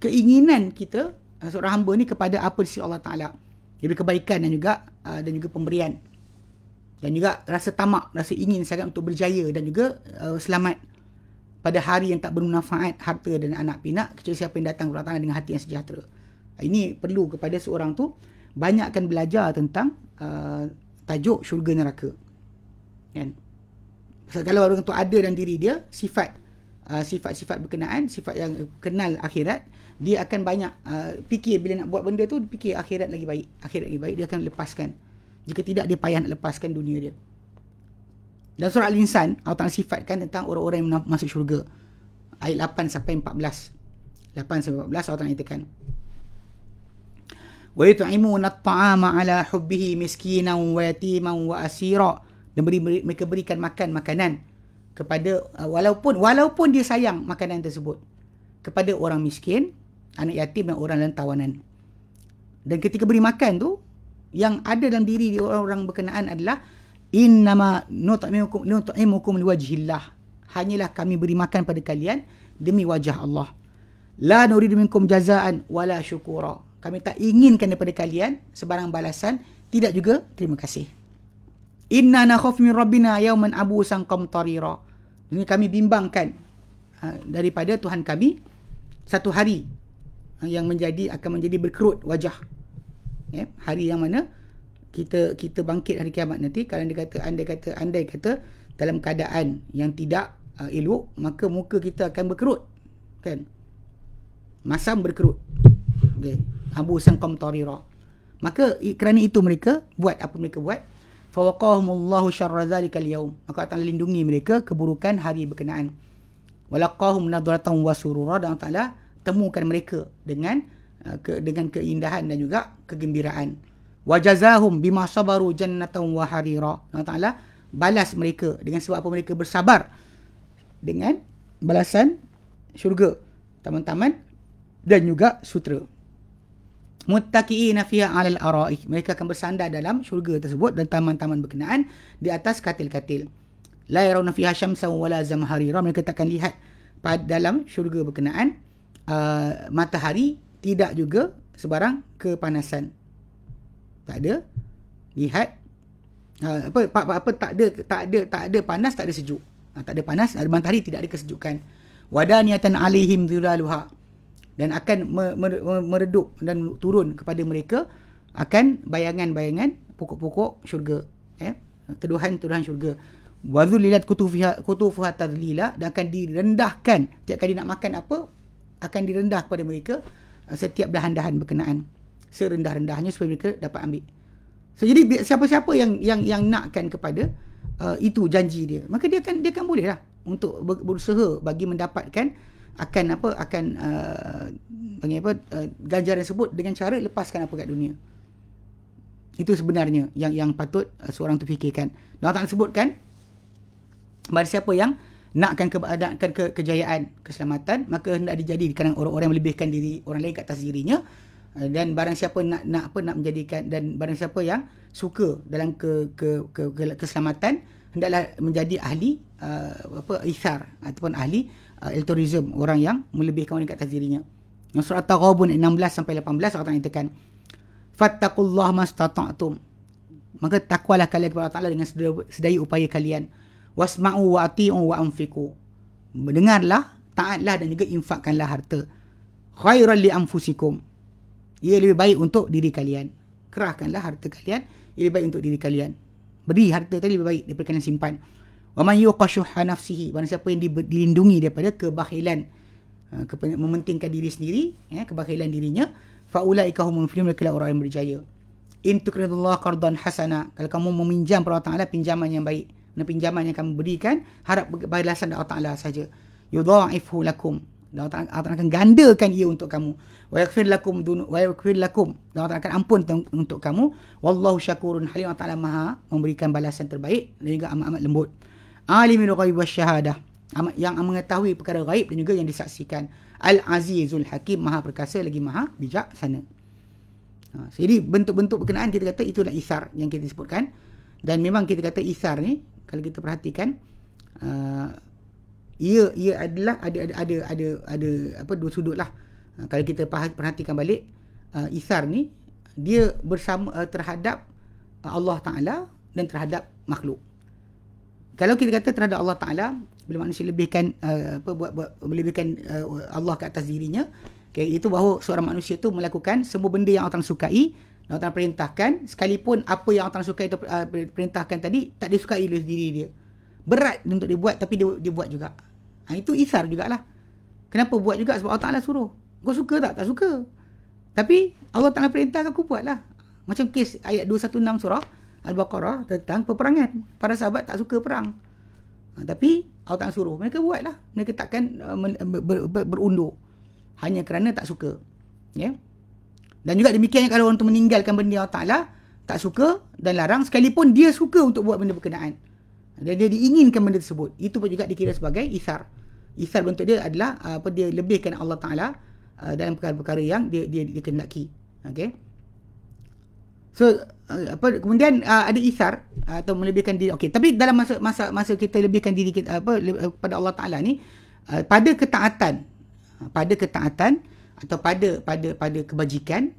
keinginan kita uh, seorang hamba ni kepada apa sisi Allah Taala lebih kebaikan dan juga uh, dan juga pemberian dan juga rasa tamak rasa ingin sangat untuk berjaya dan juga uh, selamat pada hari yang tak bermanfaat harta dan anak pinak kecuali siapa yang datang berdatangan dengan hati yang sejahtera ini perlu kepada seorang tu banyakkan belajar tentang uh, tajuk syurga neraka. Kan? Sebab kalau orang tu ada dalam diri dia sifat uh, sifat-sifat uh, berkenaan, sifat yang kenal akhirat, dia akan banyak uh, fikir bila nak buat benda tu fikir akhirat lagi baik, akhirat lagi baik dia akan lepaskan. Jika tidak dia payah nak lepaskan dunia dia. Dan surah Al-Insan Allah Ta'ala sifatkan tentang orang-orang yang masuk syurga. Ayat 8 sampai 14. 8 sampai 14 Allah Ta'ala nyatakan. ويطعمون الطعام على حبه مسكينا ويتيما واسيرا dan beri, mereka berikan makan makanan kepada uh, walaupun walaupun dia sayang makanan tersebut kepada orang miskin anak yatim dan orang dalam tawanan dan ketika beri makan tu yang ada dalam diri di orang-orang berkenaan adalah innama nut'imukum nut'imukum liwajhillah hanyalah kami beri makan pada kalian demi wajah Allah la nuridu minkum jazaan wala syukura kami tak inginkan daripada kalian sebarang balasan tidak juga terima kasih inna nakhaf min rabbina yawman abusan qamtarira ini kami bimbangkan ha, daripada Tuhan kami satu hari ha, yang menjadi akan menjadi berkerut wajah ya hari yang mana kita kita bangkit hari kiamat nanti kalau anda kata anda kata anda kata dalam keadaan yang tidak uh, elok maka muka kita akan berkerut kan masam berkerut okey hambusan kaum tarira. Maka kerana itu mereka buat apa mereka buat. Fawaqahumullahu syarra zalika al Maka akan lindungi mereka keburukan hari berkenaan. Walaqahum nadratan wa surura dan Ta'ala temukan mereka dengan uh, ke, dengan keindahan dan juga kegembiraan. Wajazahum bima sabaru jannatan wa harira. Allah balas mereka dengan sebab apa mereka bersabar dengan balasan syurga, taman-taman dan juga sutra muttaqiina fiha al ara'ik mereka akan bersandar dalam syurga tersebut dan taman-taman berkenaan di atas katil-katil la yarawna fiha syamsan wala zamharira mereka takkan lihat pada dalam syurga berkenaan uh, matahari tidak juga sebarang kepanasan tak ada lihat uh, ah, apa, apa, apa apa tak ada tak ada tak ada panas tak ada sejuk uh, tak ada panas ada matahari tidak ada kesejukan wadaniatan 'alaihim dhilaluha dan akan meredup dan turun kepada mereka akan bayangan-bayangan pokok-pokok syurga ya teduhan tuduhan syurga wazulilat kutufiha kutufuha tadlila dan akan direndahkan Tiap kali nak makan apa akan direndah kepada mereka uh, setiap dahan-dahan berkenaan serendah-rendahnya supaya mereka dapat ambil so, jadi siapa-siapa yang yang yang nakkan kepada uh, itu janji dia maka dia akan dia akan bolehlah untuk berusaha bagi mendapatkan akan apa akan uh, panggil apa uh, ganjaran tersebut dengan cara lepaskan apa kat dunia. Itu sebenarnya yang yang patut uh, seorang tu fikirkan. Dan tak sebutkan bagi siapa yang nakkan keadaan ke, kejayaan keselamatan maka hendak dijadi kerana orang-orang yang melebihkan diri orang lain ke atas dirinya uh, dan barang siapa nak nak apa nak menjadikan dan barang siapa yang suka dalam ke, ke, ke, ke keselamatan hendaklah menjadi ahli uh, apa isar ataupun ahli uh, ah, altruism orang yang melebihkan dekat atas dirinya. Surah At-Taghabun 16 sampai 18 Allah nyatakan fattaqullah mastata'tum. Maka takwalah kalian kepada Allah Taala dengan sedaya upaya kalian. Wasma'u wa ati'u wa anfiqu. Mendengarlah, taatlah dan juga infakkanlah harta. Khairan li anfusikum. Ia lebih baik untuk diri kalian. Kerahkanlah harta kalian, ia lebih baik untuk diri kalian. Beri harta tadi lebih baik daripada kalian simpan. Waman yuqa syuhha nafsihi. Barang siapa yang dilindungi daripada kebahilan, Uh, mementingkan diri sendiri. Ya, kebakhilan dirinya. Fa'ula'ika humun fili mulakilah orang yang berjaya. In tukridullah kardan hasana. Kalau kamu meminjam kepada Allah Ta'ala pinjaman yang baik. na pinjaman yang kamu berikan. Harap balasan dari Allah Ta'ala sahaja. Yudha'ifhu lakum. Dan Allah Ta'ala akan gandakan ia untuk kamu. Wa yakfir lakum. Wa yakfir lakum. Dan Allah Ta'ala akan ampun untuk kamu. Wallahu syakurun halim Allah Ta'ala maha. Memberikan balasan terbaik. Dan juga amat-amat lembut. Alimul ghaib wa syahadah. Yang mengetahui perkara ghaib dan juga yang disaksikan. Al-Azizul Hakim, maha perkasa lagi maha bijak bijaksana. Ha, jadi bentuk-bentuk berkenaan kita kata itulah isar yang kita sebutkan. Dan memang kita kata isar ni, kalau kita perhatikan, uh, ia, ia adalah ada ada ada ada, ada apa dua sudut lah. Uh, kalau kita perhatikan balik, uh, isar ni, dia bersama uh, terhadap Allah Ta'ala dan terhadap makhluk kalau kita kata terhadap Allah Taala bila manusia lebihkan uh, apa buat, buat melebihkan uh, Allah ke atas dirinya okey itu bahawa seorang manusia itu melakukan semua benda yang Allah sukai Allah Ta'ala perintahkan sekalipun apa yang Allah sukai itu uh, perintahkan tadi tak disukai oleh diri dia berat untuk dibuat tapi dia, dia buat juga ha, itu isar jugalah kenapa buat juga sebab Allah Taala suruh kau suka tak tak suka tapi Allah Taala perintahkan aku buatlah macam kes ayat 216 surah Al-Baqarah tentang peperangan. Para sahabat tak suka perang. Ha, tapi Allah tak suruh. Mereka buatlah. Mereka takkan uh, uh ber, ber, berunduk. Hanya kerana tak suka. Yeah? Dan juga demikiannya kalau orang tu meninggalkan benda Allah Ta'ala, tak suka dan larang, sekalipun dia suka untuk buat benda berkenaan. Dan dia diinginkan benda tersebut. Itu pun juga dikira sebagai isar. Isar bentuk dia adalah uh, apa dia lebihkan Allah Ta'ala uh, dalam perkara-perkara yang dia, dia, dia kendaki. Okay? So uh, apa kemudian uh, ada isar uh, atau melebihkan diri. Okey, tapi dalam masa masa masa kita lebihkan diri kita apa uh, kepada Allah Taala ni uh, pada ketaatan uh, pada ketaatan atau pada pada pada kebajikan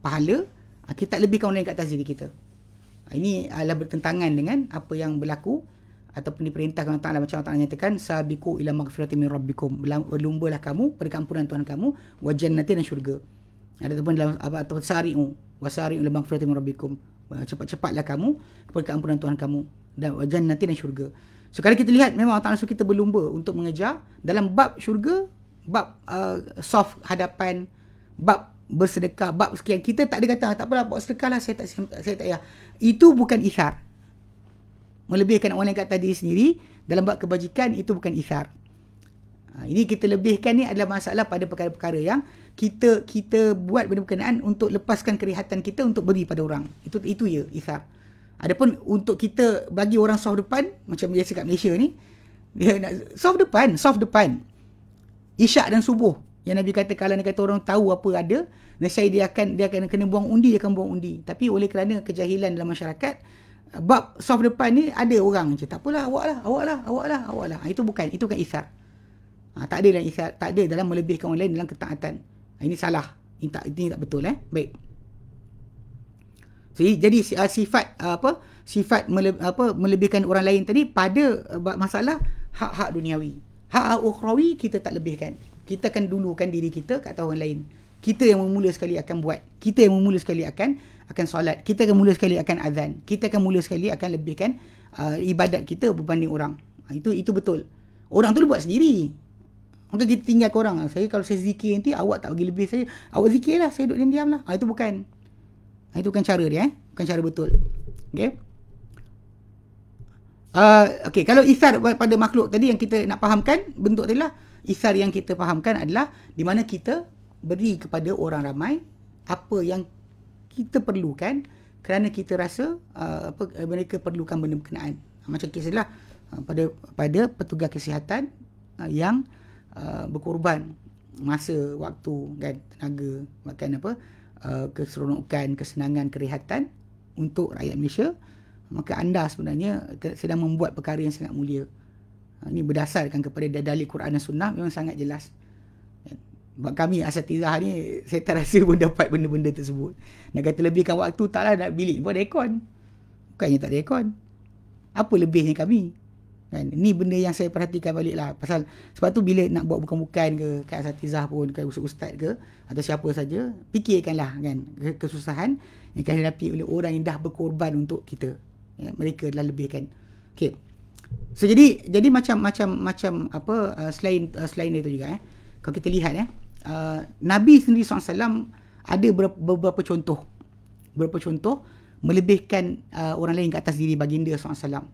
pahala uh, kita tak lebihkan orang yang kat atas diri kita. Uh, ini adalah bertentangan dengan apa yang berlaku ataupun diperintahkan Allah Taala macam Allah Taala nyatakan sabiqu ila magfirati min rabbikum berlumbalah kamu pada keampunan Tuhan kamu wa jannati dan syurga. Ada tu pun dalam apa atau sari'u wasari'u lil maghfirati min Cepat-cepatlah kamu kepada keampunan Tuhan kamu dan jannati dan syurga. So kalau kita lihat memang Allah suruh kita berlumba untuk mengejar dalam bab syurga, bab uh, soft hadapan, bab bersedekah, bab sekian kita tak ada kata ah, tak apalah buat sedekah lah saya tak saya tak ya. Itu bukan ikhar. Melebihkan orang yang kata tadi sendiri dalam bab kebajikan itu bukan ikhar. Ha, ini kita lebihkan ni adalah masalah pada perkara-perkara yang kita kita buat benda berkenaan untuk lepaskan kerihatan kita untuk beri pada orang. Itu itu ya ikhar. Adapun untuk kita bagi orang soft depan macam biasa kat Malaysia ni dia nak soft depan, soft depan. Isyak dan subuh. Yang Nabi kata kalau Nabi kata orang tahu apa ada, nescaya dia akan dia akan kena buang undi, dia akan buang undi. Tapi oleh kerana kejahilan dalam masyarakat bab soft depan ni ada orang je. Tak apalah, awaklah, awaklah, awaklah, awaklah. Ha, itu bukan, itu bukan isar. Ha, tak ada dalam ikhlas, tak ada dalam melebihkan orang lain dalam ketaatan. Ha, ini salah. Ini tak ini tak betul eh. Baik. So, jadi ah, sifat apa? Sifat mele, apa melebihkan orang lain tadi pada eh, masalah hak-hak duniawi. Hak-hak ukhrawi kita tak lebihkan. Kita akan dulukan diri kita kat orang lain. Kita yang memula sekali akan buat. Kita yang memula sekali akan akan solat. Kita akan mula sekali akan azan. Kita akan mula sekali akan lebihkan uh, ibadat kita berbanding orang. Ha, itu itu betul. Orang tu buat sendiri. Maksudnya dia tinggal korang. Lah. Saya kalau saya zikir nanti, awak tak bagi lebih saya. Awak zikirlah, saya duduk diam-diam lah. Ah, itu bukan. Ha, itu bukan cara dia. Eh? Bukan cara betul. Okay. Uh, okay, kalau isar pada makhluk tadi yang kita nak fahamkan, bentuk tadi lah. Isar yang kita fahamkan adalah di mana kita beri kepada orang ramai apa yang kita perlukan kerana kita rasa uh, apa eh, mereka perlukan benda berkenaan. Macam kisah adalah uh, pada, pada petugas kesihatan uh, yang... Uh, berkorban masa, waktu, kan, tenaga, makan apa, uh, keseronokan, kesenangan, kerehatan untuk rakyat Malaysia, maka anda sebenarnya sedang membuat perkara yang sangat mulia. Uh, ini berdasarkan kepada dalil Quran dan Sunnah memang sangat jelas. Sebab kan? kami asatizah ni *laughs* saya tak rasa pun dapat benda-benda tersebut. Nak kata lebihkan waktu taklah nak bilik buat aircon. Bukannya tak ada aircon. Apa lebihnya kami? Kan? Ni benda yang saya perhatikan balik lah. Pasal, sebab tu bila nak buat bukan-bukan ke, ke Asatizah pun, ke Ustaz ke, atau siapa saja, fikirkanlah kan, kesusahan yang akan dihadapi oleh orang yang dah berkorban untuk kita. Ya, mereka telah lebihkan. Okay. So, jadi jadi macam macam macam apa uh, selain uh, selain itu juga eh. Kalau kita lihat eh, uh, Nabi sendiri SAW ada beberapa, beberapa contoh. Beberapa contoh melebihkan uh, orang lain ke atas diri baginda SAW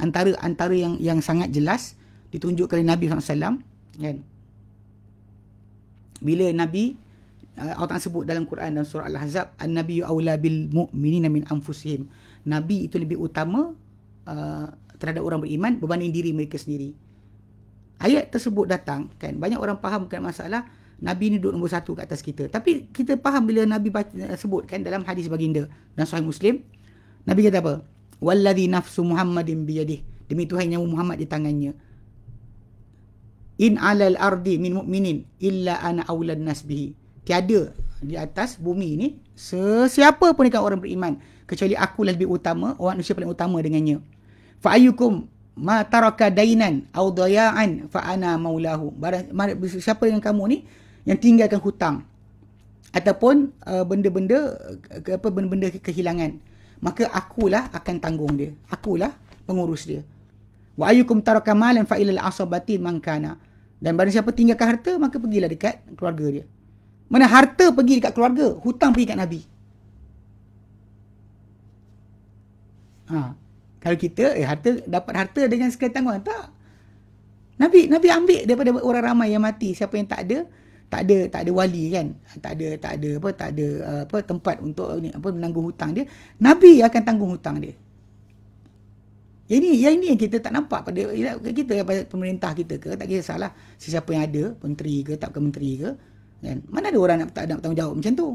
antara antara yang yang sangat jelas ditunjukkan oleh Nabi SAW kan bila Nabi uh, Allah sebut dalam Quran dan surah Al-Hazab An-Nabi awla bil mu'minina min anfusihim Nabi itu lebih utama uh, terhadap orang beriman berbanding diri mereka sendiri ayat tersebut datang kan banyak orang faham bukan masalah Nabi ni duduk nombor satu kat atas kita tapi kita faham bila Nabi baca, sebut kan, dalam hadis baginda dan sahih Muslim Nabi kata apa Wallazi nafsu Muhammadin biyadih. Demi Tuhan yang nyawa Muhammad di tangannya. In alal ardi min mu'minin illa ana awlan nasbihi. Tiada di atas bumi ini sesiapa pun ikan orang beriman. Kecuali aku lah lebih utama, orang manusia paling utama dengannya. Fa'ayukum ma taraka dainan au daya'an fa'ana maulahu. Siapa dengan kamu ni yang tinggalkan hutang? Ataupun uh, benda-benda uh, apa benda-benda kehilangan maka akulah akan tanggung dia akulah pengurus dia wa ayyukum taraka malan fa ila al-asabati man dan barang siapa tinggalkan harta maka pergilah dekat keluarga dia mana harta pergi dekat keluarga hutang pergi dekat nabi ha kalau kita eh, harta dapat harta dengan sekali tanggung tak Nabi Nabi ambil daripada orang ramai yang mati siapa yang tak ada tak ada tak ada wali kan tak ada tak ada apa tak ada uh, apa tempat untuk ni apa menanggung hutang dia nabi akan tanggung hutang dia jadi yang ini yang kita tak nampak pada kita pada pemerintah kita ke tak kira salah. sesiapa yang ada menteri ke tak ke menteri ke kan mana ada orang nak tak nak tanggungjawab macam tu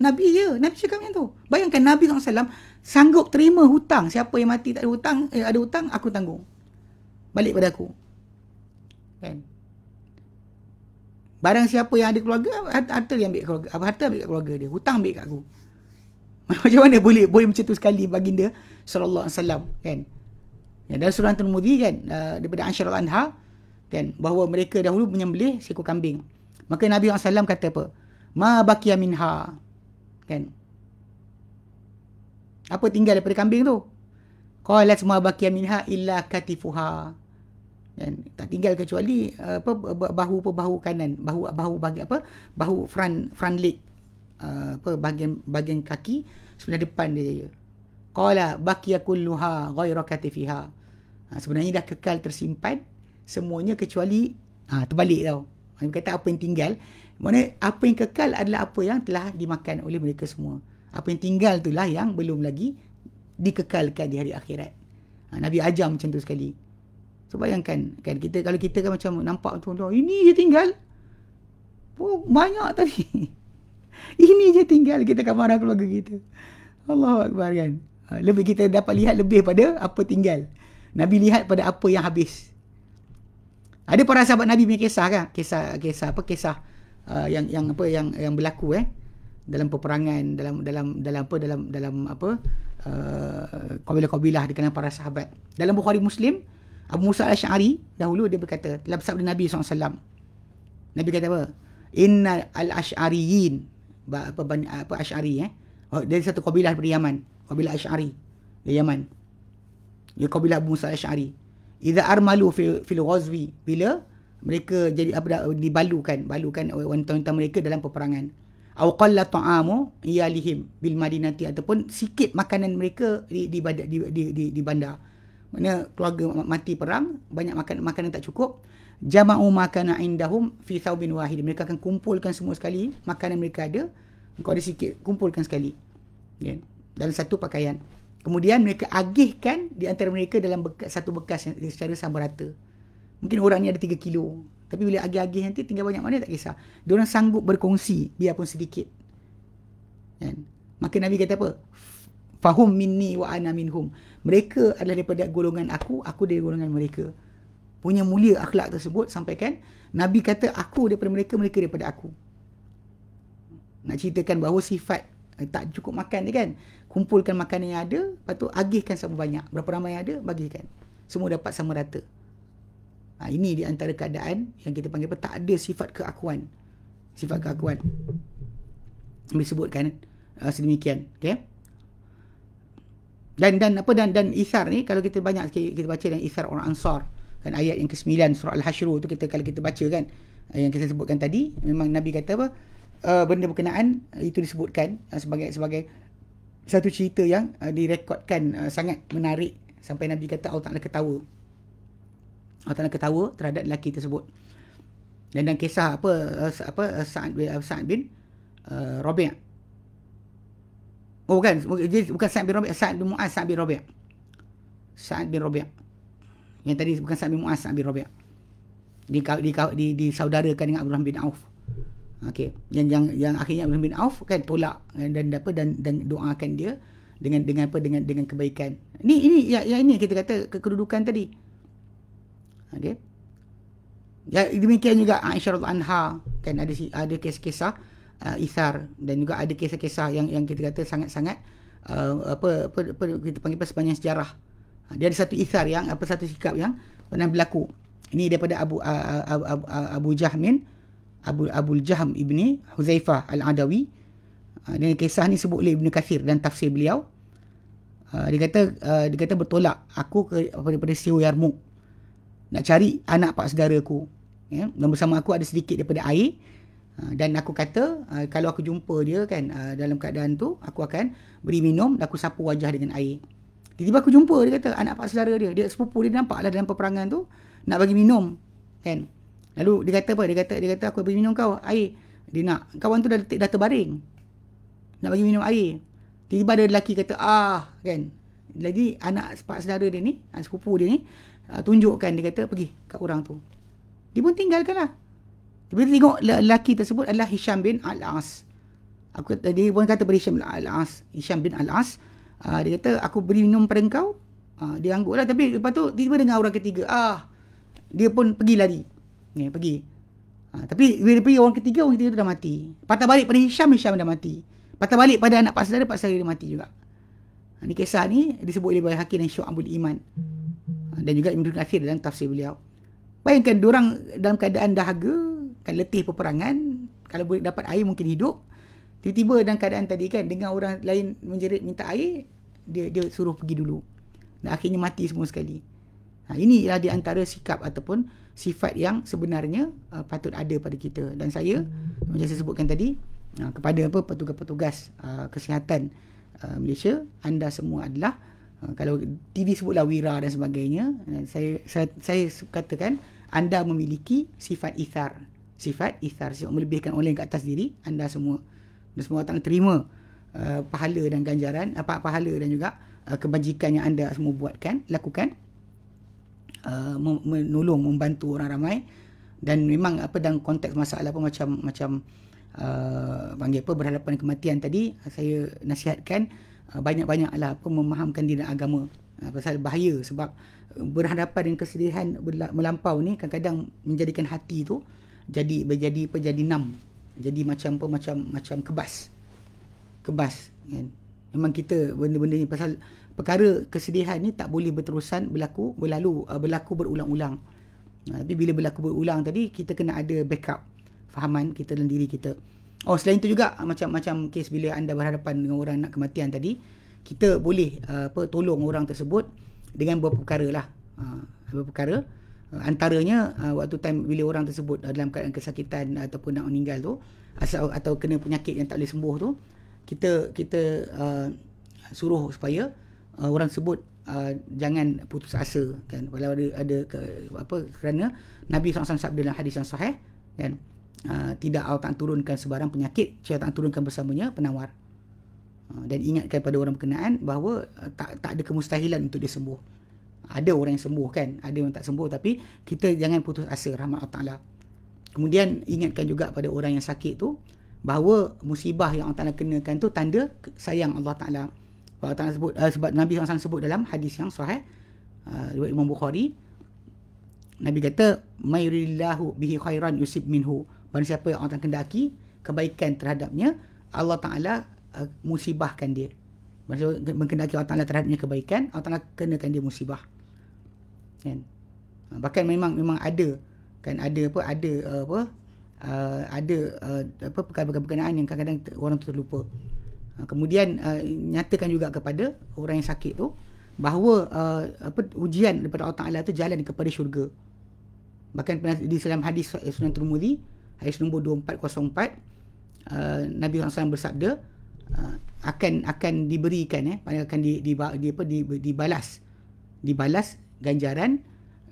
Nabi ya, Nabi cakap macam tu. Bayangkan Nabi SAW sanggup terima hutang. Siapa yang mati tak ada hutang, eh, ada hutang, aku tanggung. Balik pada aku. Kan? Barang siapa yang ada keluarga, harta yang ambil keluarga. Apa harta ambil keluarga dia? Hutang ambil kat aku. *laughs* macam mana boleh boleh macam tu sekali baginda sallallahu alaihi wasallam kan? Ya, dalam surah Tirmizi kan uh, daripada Ashar al-Anha kan bahawa mereka dahulu menyembelih seekor kambing. Maka Nabi SAW kata apa? Ma baqiya minha. Kan? Apa tinggal daripada kambing tu? Qalat ma baqiya minha illa katifuha kan tak tinggal kecuali apa bahu bahu kanan bahu bahu bagi apa bahu front front leg uh, apa bahagian bahagian kaki sebelah depan dia ya qala baqiya kulluha ghayra katifiha ha, sebenarnya dah kekal tersimpan semuanya kecuali ha terbalik tau ha, dia kata apa yang tinggal mana apa yang kekal adalah apa yang telah dimakan oleh mereka semua apa yang tinggal itulah yang belum lagi dikekalkan di hari akhirat ha, Nabi ajar macam tu sekali. So bayangkan kan kita kalau kita kan macam nampak tu, tuan ini je tinggal. Oh, banyak tadi. *laughs* ini je tinggal kita kat marah keluarga kita. Allahuakbar kan. Ha, lebih kita dapat lihat lebih pada apa tinggal. Nabi lihat pada apa yang habis. Ada para sahabat Nabi punya kisah kan? Kisah kisah apa kisah uh, yang yang apa yang yang berlaku eh dalam peperangan dalam dalam dalam apa dalam dalam apa uh, kabilah-kabilah di kalangan para sahabat. Dalam Bukhari Muslim Abu Musa al-Syari dahulu dia berkata telah bersabda Nabi SAW Nabi kata apa? Inna al-Ash'ariyin apa, apa, apa Ash'ari eh? Oh, dari satu kabilah dari Yaman kabilah Ash'ari dari Yaman dia kabilah Abu Musa al-Syari Iza armalu fil ghazwi bila mereka jadi apa dibalukan balukan oleh wanita-wanita mereka dalam peperangan au qalla ta'amu ialihim bil madinati ataupun sikit makanan mereka di di di di, di, di bandar maknanya keluarga mati perang banyak makan makanan tak cukup jama'u makana indahum fi thawbin wahid mereka akan kumpulkan semua sekali makanan mereka ada kau ada sikit kumpulkan sekali okay. Ya, dalam satu pakaian kemudian mereka agihkan di antara mereka dalam bekas, satu bekas yang secara sama rata mungkin orang ni ada tiga kilo tapi bila agih-agih nanti tinggal banyak mana tak kisah diorang sanggup berkongsi biarpun sedikit kan maka Nabi kata apa fahum minni wa ana minhum mereka adalah daripada golongan aku, aku dari golongan mereka. Punya mulia akhlak tersebut sampaikan Nabi kata aku daripada mereka, mereka daripada aku. Nak ceritakan bahawa sifat eh, tak cukup makan ni kan. Kumpulkan makanan yang ada, lepas tu agihkan sama banyak. Berapa ramai yang ada, bagikan. Semua dapat sama rata. Ha, ini di antara keadaan yang kita panggil tak ada sifat keakuan. Sifat keakuan. Kami sebutkan uh, sedemikian. Okay dan dan apa dan dan isar ni kalau kita banyak sikit kita baca dan isar orang ansar kan ayat yang ke-9 surah al-hasyr tu kita kalau kita baca kan eh, yang kita sebutkan tadi memang nabi kata apa uh, benda berkenaan eh, itu disebutkan uh, sebagai sebagai satu cerita yang uh, direkodkan uh, sangat menarik sampai nabi kata Allah nak ketawa Allah nak ketawa terhadap lelaki tersebut dan dan kisah apa uh, apa uh, Sa'ad bin uh, Rabi' Oh bukan, bukan Sa'ad bin Rabi' Sa'ad bin Mu'az Sa'ad bin Rabi' Sa'ad bin Rabi' Yang tadi bukan Sa'ad bin Mu'az Sa'ad bin Rabi' di, di, di, Disaudarakan dengan Abdullah bin Auf Okey, yang, yang yang akhirnya Abdullah bin Auf kan tolak eh, dan apa dan, dan, dan doakan dia dengan dengan apa dengan dengan kebaikan. Ni ini ya ya ini kita kata kedudukan tadi. Okey. Ya demikian juga Aisyah radhiyallahu anha kan ada ada kes-kesah uh, isar dan juga ada kisah-kisah yang yang kita kata sangat-sangat uh, apa, apa apa kita panggil sepanjang sejarah. Uh, dia ada satu isar yang apa satu sikap yang pernah berlaku. Ini daripada Abu uh, uh Abu, uh, Abu, Abu Jahmin Abu Abu Jahm ibni Huzaifah al-Adawi. Uh, dan kisah ni sebut oleh Ibnu Kathir dan tafsir beliau. Uh, dia kata uh, dia kata bertolak aku ke daripada Siu Yarmuk nak cari anak pak saudaraku ya yeah? dan bersama aku ada sedikit daripada air Ah, dan aku kata ah, kalau aku jumpa dia kan ah, dalam keadaan tu aku akan beri minum dan aku sapu wajah dengan air tiba-tiba aku jumpa dia kata anak pak saudara dia dia sepupu dia nampaklah dalam peperangan tu nak bagi minum kan lalu dia kata apa dia kata dia kata aku beri minum kau air dia nak kawan tu dah letik dah terbaring nak bagi minum air tiba-tiba ada lelaki kata ah kan jadi anak pak saudara dia ni anak sepupu dia ni tunjukkan dia kata pergi kat orang tu dia pun tinggalkanlah tapi tengok lelaki tersebut adalah Hisham bin Al-As. Aku tadi pun kata beri Hisham bin Al-As. Hisham bin Al-As. Uh, dia kata, aku beri minum pada engkau. Uh, dia angguk lah. Tapi lepas tu, tiba-tiba dengar orang ketiga. Ah, dia pun pergi lari. Ni, eh, pergi. Uh, tapi bila pergi orang ketiga, orang ketiga tu dah mati. Patah balik pada Hisham, Hisham dah mati. Patah balik pada anak pasal dia, pasal dia mati juga. Uh, ni kisah ni disebut oleh Bayi dan Syuk Abul Iman. Uh, dan juga Ibn nasir dalam tafsir beliau. Bayangkan orang dalam keadaan dahaga, kan letih peperangan kalau boleh dapat air mungkin hidup tiba-tiba dalam keadaan tadi kan dengan orang lain menjerit minta air dia dia suruh pergi dulu dan akhirnya mati semua sekali ha, ini ialah di antara sikap ataupun sifat yang sebenarnya uh, patut ada pada kita dan saya hmm. macam saya sebutkan tadi uh, kepada apa petugas-petugas uh, kesihatan uh, Malaysia anda semua adalah uh, kalau TV sebutlah wira dan sebagainya uh, saya, saya saya katakan anda memiliki sifat ithar sifat ithar sebab melebihkan orang lain ke atas diri anda semua anda semua orang terima uh, pahala dan ganjaran apa uh, pahala dan juga uh, kebajikan yang anda semua buatkan lakukan uh, menolong membantu orang ramai dan memang apa dalam konteks masalah apa macam macam uh, panggil apa berhadapan kematian tadi saya nasihatkan uh, banyak-banyaklah apa memahamkan diri agama uh, pasal bahaya sebab uh, berhadapan dengan kesedihan melampau ni kadang-kadang menjadikan hati tu jadi berjadi apa jadi enam jadi macam apa macam macam kebas kebas kan memang kita benda-benda ni pasal perkara kesedihan ni tak boleh berterusan berlaku berlalu uh, berlaku berulang-ulang ha, tapi bila berlaku berulang tadi kita kena ada backup fahaman kita dalam diri kita oh selain itu juga macam macam kes bila anda berhadapan dengan orang nak kematian tadi kita boleh uh, apa tolong orang tersebut dengan beberapa perkara lah ha, beberapa perkara Eh, antaranya uh, waktu time bila orang tersebut uh, dalam keadaan kesakitan ataupun nak meninggal tu asal atau kena penyakit yang tak boleh sembuh tu kita kita uh, suruh supaya uh, orang sebut uh, jangan putus asa kan walaupun ada, ada ke, apa kerana Nabi SAW sabda dalam hadis yang sahih kan uh, tidak Allah tak turunkan sebarang penyakit Allah tak turunkan bersamanya penawar uh, dan ingatkan pada orang berkenaan bahawa uh, tak tak ada kemustahilan untuk dia sembuh ada orang yang sembuh kan ada orang tak sembuh tapi kita jangan putus asa rahmat Allah Taala kemudian ingatkan juga pada orang yang sakit tu bahawa musibah yang Allah Taala kenakan tu tanda sayang Allah Taala Allah Taala sebut uh, sebab Nabi SAW sebut dalam hadis yang sahih uh, Imam Bukhari Nabi kata mayrillahu bihi khairan yusib minhu barang siapa yang Allah Taala kendaki kebaikan terhadapnya Allah Taala uh, musibahkan dia Maksudnya, mengkendaki Allah Ta'ala terhadapnya kebaikan, Allah Ta'ala kenakan dia musibah kan ha, bahkan memang memang ada kan ada apa ada uh, apa uh, ada uh, apa perkara-perkara berkenaan yang kadang-kadang orang tu terlupa ha, kemudian uh, nyatakan juga kepada orang yang sakit tu bahawa uh, apa ujian daripada Allah Taala tu jalan kepada syurga bahkan pernah di dalam hadis eh, Sunan Tirmizi hadis nombor 2404 uh, Nabi Rasulullah bersabda uh, akan akan diberikan eh akan di di, di, di apa di, di, dibalas dibalas ganjaran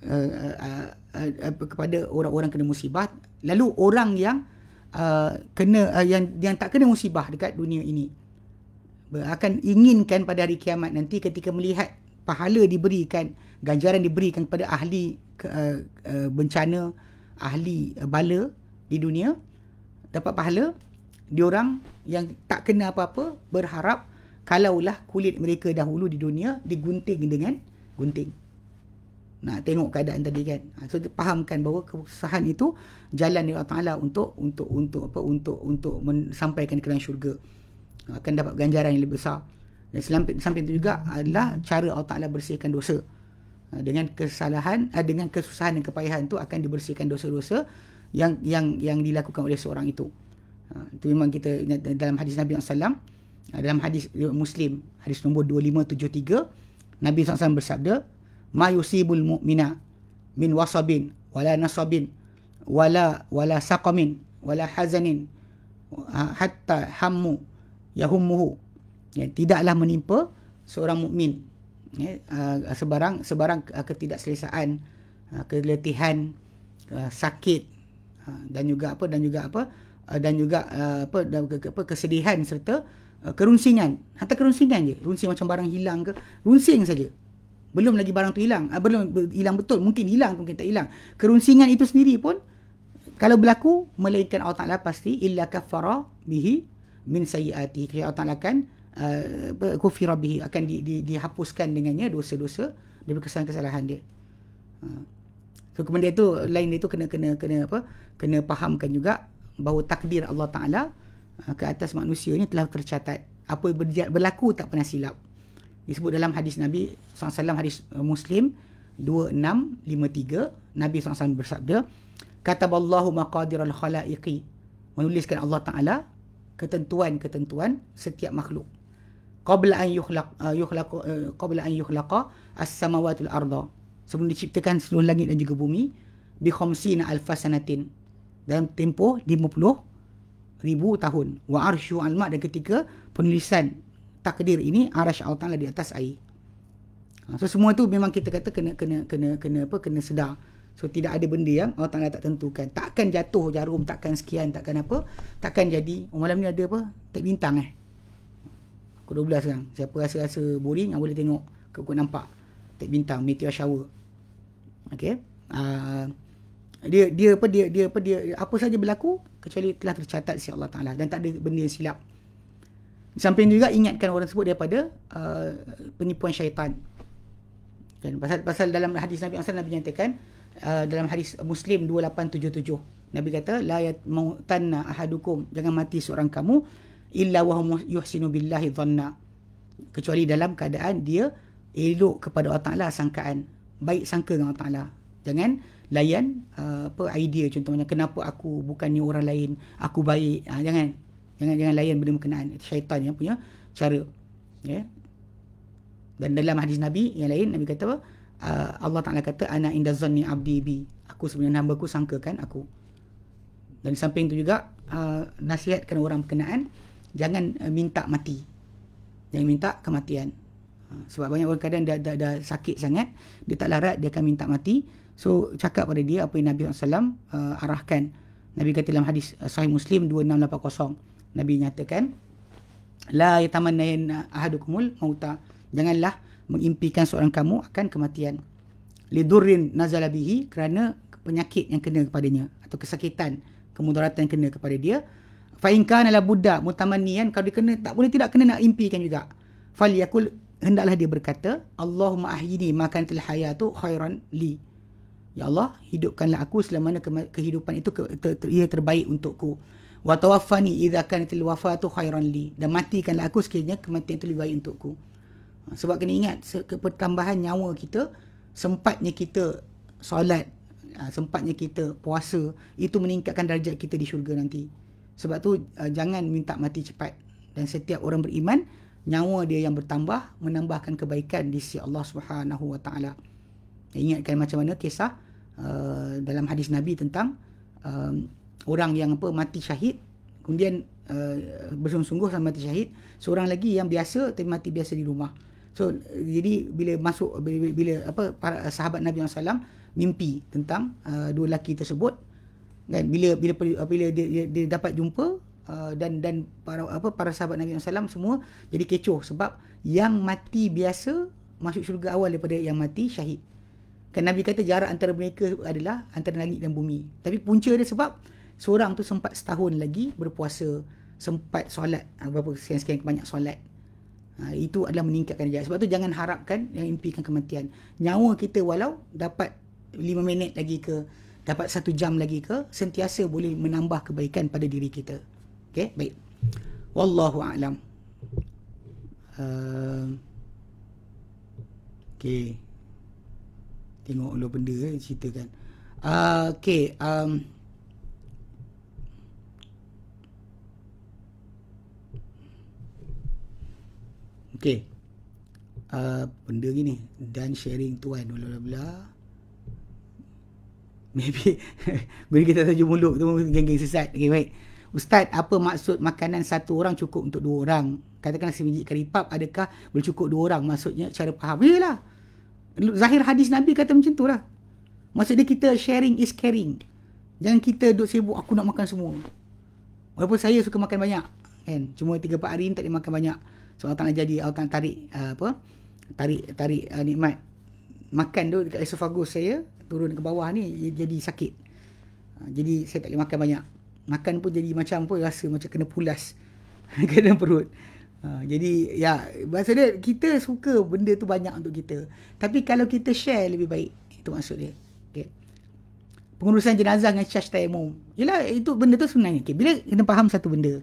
uh, uh, uh, kepada orang-orang kena musibah lalu orang yang uh, kena uh, yang yang tak kena musibah dekat dunia ini akan inginkan pada hari kiamat nanti ketika melihat pahala diberikan ganjaran diberikan kepada ahli uh, uh, bencana ahli uh, bala di dunia dapat pahala diorang yang tak kena apa-apa berharap kalaulah kulit mereka dahulu di dunia digunting dengan gunting Nah, tengok keadaan tadi kan. Ha, so dia fahamkan bahawa kesusahan itu jalan dari Allah Taala untuk untuk untuk apa untuk untuk sampaikan ke dalam syurga. Akan dapat ganjaran yang lebih besar. Dan selain samping itu juga adalah cara Allah Taala bersihkan dosa. Ha, dengan kesalahan eh, dengan kesusahan dan kepayahan itu akan dibersihkan dosa-dosa yang yang yang dilakukan oleh seorang itu. Ha, itu memang kita dalam hadis Nabi SAW dalam hadis Muslim hadis nombor 2573 Nabi SAW bersabda ma yusibul mu'mina min wasabin wala nasabin wala wala saqamin wala hazanin ha, hatta hammu yahummuhu ya, tidaklah menimpa seorang mukmin ya, ha, sebarang sebarang ha, ketidakselesaan keletihan sakit dan juga apa dan juga apa dan juga apa dan apa kesedihan serta uh, kerunsingan hatta kerunsingan je runsing macam barang hilang ke runsing saja belum lagi barang tu hilang. Uh, belum be, hilang betul. Mungkin hilang, mungkin tak hilang. Kerunsingan itu sendiri pun, kalau berlaku, melainkan Allah Ta'ala pasti, illa kafara bihi min sayyati. Kerana Allah Ta'ala akan, uh, kufira bihi, akan di, di, dihapuskan dengannya dosa-dosa dari kesalahan-kesalahan dia. Uh. kemudian itu, lain itu, kena, kena, kena apa, kena fahamkan juga bahawa takdir Allah Ta'ala uh, ke atas manusia ni telah tercatat. Apa berlaku tak pernah silap disebut dalam hadis Nabi SAW hadis uh, Muslim 2653 Nabi SAW bersabda Kataballahu maqadiral khalaiqi menuliskan Allah Taala ketentuan-ketentuan setiap makhluk qabla an yukhlaq uh, yukhlaq uh, qabla an yukhlaqa as samawatul al sebelum diciptakan seluruh langit dan juga bumi bi khamsina alf sanatin dalam tempoh 50 ribu tahun wa arsyu al-ma dan ketika penulisan takdir ini arasy Allah Taala di atas air. Ha, so semua tu memang kita kata kena kena kena kena apa kena sedar. So tidak ada benda yang Allah Taala tak tentukan. Takkan jatuh jarum, takkan sekian, takkan apa, takkan jadi. Oh, malam ni ada apa? Tak bintang eh. Pukul 12 sekarang. Siapa rasa-rasa boring, yang ah, boleh tengok. Kau kau nampak. Tak bintang, meteor shower. okey? Uh, dia dia apa dia dia apa dia apa saja berlaku kecuali telah tercatat si Allah Taala dan tak ada benda yang silap samping juga ingatkan orang tersebut daripada uh, penipuan syaitan. Kan pasal pasal dalam hadis Nabi Muhammad Nabi nyatakan uh, dalam hadis Muslim 2877 Nabi kata la yatanna ahadukum jangan mati seorang kamu illa wa yuhsinu billahi dhanna kecuali dalam keadaan dia elok kepada Allah Taala sangkaan baik sangka dengan Allah Taala jangan layan uh, apa idea contohnya kenapa aku bukan ni orang lain aku baik ha, jangan Jangan jangan lain benda berkenaan itu syaitan yang punya cara. Ya. Yeah. Dan dalam hadis Nabi yang lain Nabi kata apa? Uh, Allah Taala kata ana inda zanni abdi bi. Aku sebenarnya hamba ku sangkakan aku. Dan di samping itu juga uh, nasihatkan orang berkenaan jangan uh, minta mati. Jangan minta kematian. Ah, sebab banyak orang kadang dia dah, dah sakit sangat Dia tak larat, dia akan minta mati So, cakap pada dia apa yang Nabi SAW uh, arahkan Nabi kata dalam hadis uh, sahih Muslim 2680 Nabi nyatakan la yatamannayan ahadukumul mauta janganlah mengimpikan seorang kamu akan kematian lidurrin nazala bihi kerana penyakit yang kena kepadanya atau kesakitan kemudaratan yang kena kepada dia fa in kana la budda mutamannian kalau dia kena tak boleh tidak kena nak impikan juga fal yakul hendaklah dia berkata Allahumma ahyini makan til hayatu khairan li ya Allah hidupkanlah aku selama mana kehidupan itu ke, ter, ter, ia terbaik untukku wa tawaffani idza kanat alwafatu khairan li dan matikanlah aku sekiranya kematian itu lebih baik untukku ha, sebab kena ingat pertambahan nyawa kita sempatnya kita solat ha, sempatnya kita puasa itu meningkatkan darjat kita di syurga nanti sebab tu ha, jangan minta mati cepat dan setiap orang beriman nyawa dia yang bertambah menambahkan kebaikan di sisi Allah Subhanahu wa taala ingatkan macam mana kisah dalam hadis nabi tentang orang yang apa mati syahid kemudian uh, bersungguh-sungguh sampai mati syahid seorang lagi yang biasa tapi mati biasa di rumah so jadi bila masuk bila, bila apa para eh, sahabat Nabi Muhammad SAW mimpi tentang uh, dua lelaki tersebut kan bila bila bila dia, dia, dia dapat jumpa uh, dan dan para apa para sahabat Nabi Muhammad SAW semua jadi kecoh sebab yang mati biasa masuk syurga awal daripada yang mati syahid kan Nabi kata jarak antara mereka adalah antara langit dan bumi tapi punca dia sebab seorang tu sempat setahun lagi berpuasa sempat solat ah, berapa sekian-sekian banyak solat ha, itu adalah meningkatkan derajat sebab tu jangan harapkan yang impikan kematian nyawa kita walau dapat lima minit lagi ke dapat satu jam lagi ke sentiasa boleh menambah kebaikan pada diri kita Okay, baik wallahu alam uh, okey tengok dulu benda eh, ceritakan uh, okey um, Okay uh, ah, Benda gini Dan sharing tuan bila-bila. bla Maybe *laughs* Bila kita saja mulut tu Geng-geng sesat Okay baik Ustaz apa maksud makanan satu orang cukup untuk dua orang Katakanlah sebiji karipap adakah boleh cukup dua orang Maksudnya cara faham Yalah Zahir hadis Nabi kata macam tu lah Maksudnya kita sharing is caring Jangan kita duduk sibuk aku nak makan semua Walaupun saya suka makan banyak kan? Cuma 3-4 hari ni tak boleh makan banyak sebab tak nak jadi akan tarik uh, apa? Tarik tarik uh, nikmat makan tu dekat esofagus saya turun ke bawah ni jadi sakit. Uh, jadi saya tak boleh makan banyak. Makan pun jadi macam apa rasa macam kena pulas. *laughs* kena perut. Uh, jadi ya bahasa dia kita suka benda tu banyak untuk kita. Tapi kalau kita share lebih baik. Itu maksud dia. Okay. Pengurusan jenazah dengan charge tayamum. Yelah itu benda tu sebenarnya. Okay. Bila kena faham satu benda.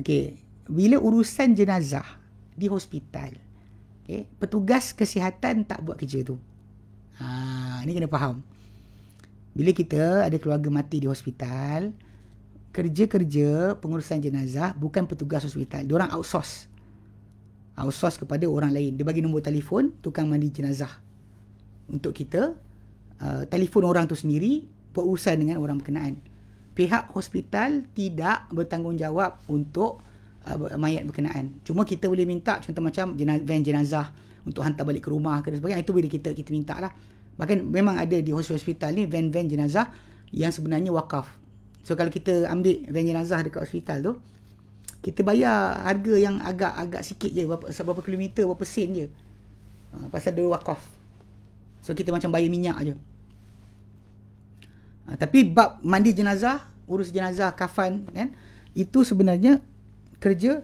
Okay bila urusan jenazah di hospital, okay, petugas kesihatan tak buat kerja tu. Ha, ni kena faham. Bila kita ada keluarga mati di hospital, kerja-kerja pengurusan jenazah bukan petugas hospital. Diorang outsource. Outsource kepada orang lain. Dia bagi nombor telefon tukang mandi jenazah. Untuk kita, uh, telefon orang tu sendiri buat urusan dengan orang berkenaan. Pihak hospital tidak bertanggungjawab untuk uh, mayat berkenaan. Cuma kita boleh minta contoh macam jenaz- van jenazah untuk hantar balik ke rumah ke dan sebagainya. Itu boleh kita kita minta lah. Bahkan memang ada di hospital ni van-van jenazah yang sebenarnya wakaf. So kalau kita ambil van jenazah dekat hospital tu, kita bayar harga yang agak-agak sikit je. Berapa, berapa kilometer, berapa sen je. Uh, pasal dia wakaf. So kita macam bayar minyak je. Ah, tapi bab mandi jenazah, urus jenazah, kafan kan. Itu sebenarnya kerja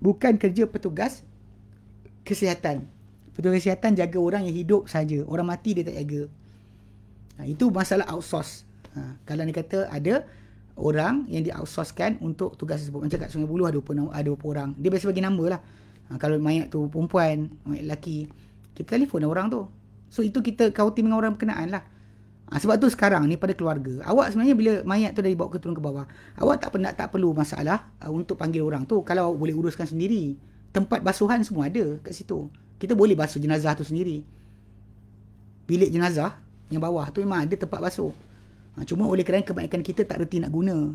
bukan kerja petugas kesihatan. Petugas kesihatan jaga orang yang hidup saja, orang mati dia tak jaga. Ha, itu masalah outsource. Ha, kalau ni kata ada orang yang di outsourcekan untuk tugas tersebut. Macam kat Sungai Buloh ada berapa, ada berapa orang. Dia biasa bagi nombor lah. Ha, kalau mayat tu perempuan, mayat lelaki. Kita telefon lah orang tu. So itu kita kautin dengan orang berkenaan lah. Ha, sebab tu sekarang ni pada keluarga, awak sebenarnya bila mayat tu dah dibawa ke turun ke bawah, awak tak pernah tak perlu masalah uh, untuk panggil orang tu kalau awak boleh uruskan sendiri. Tempat basuhan semua ada kat situ. Kita boleh basuh jenazah tu sendiri. Bilik jenazah yang bawah tu memang ada tempat basuh. Ha, cuma oleh kerana kebaikan kita tak reti nak guna.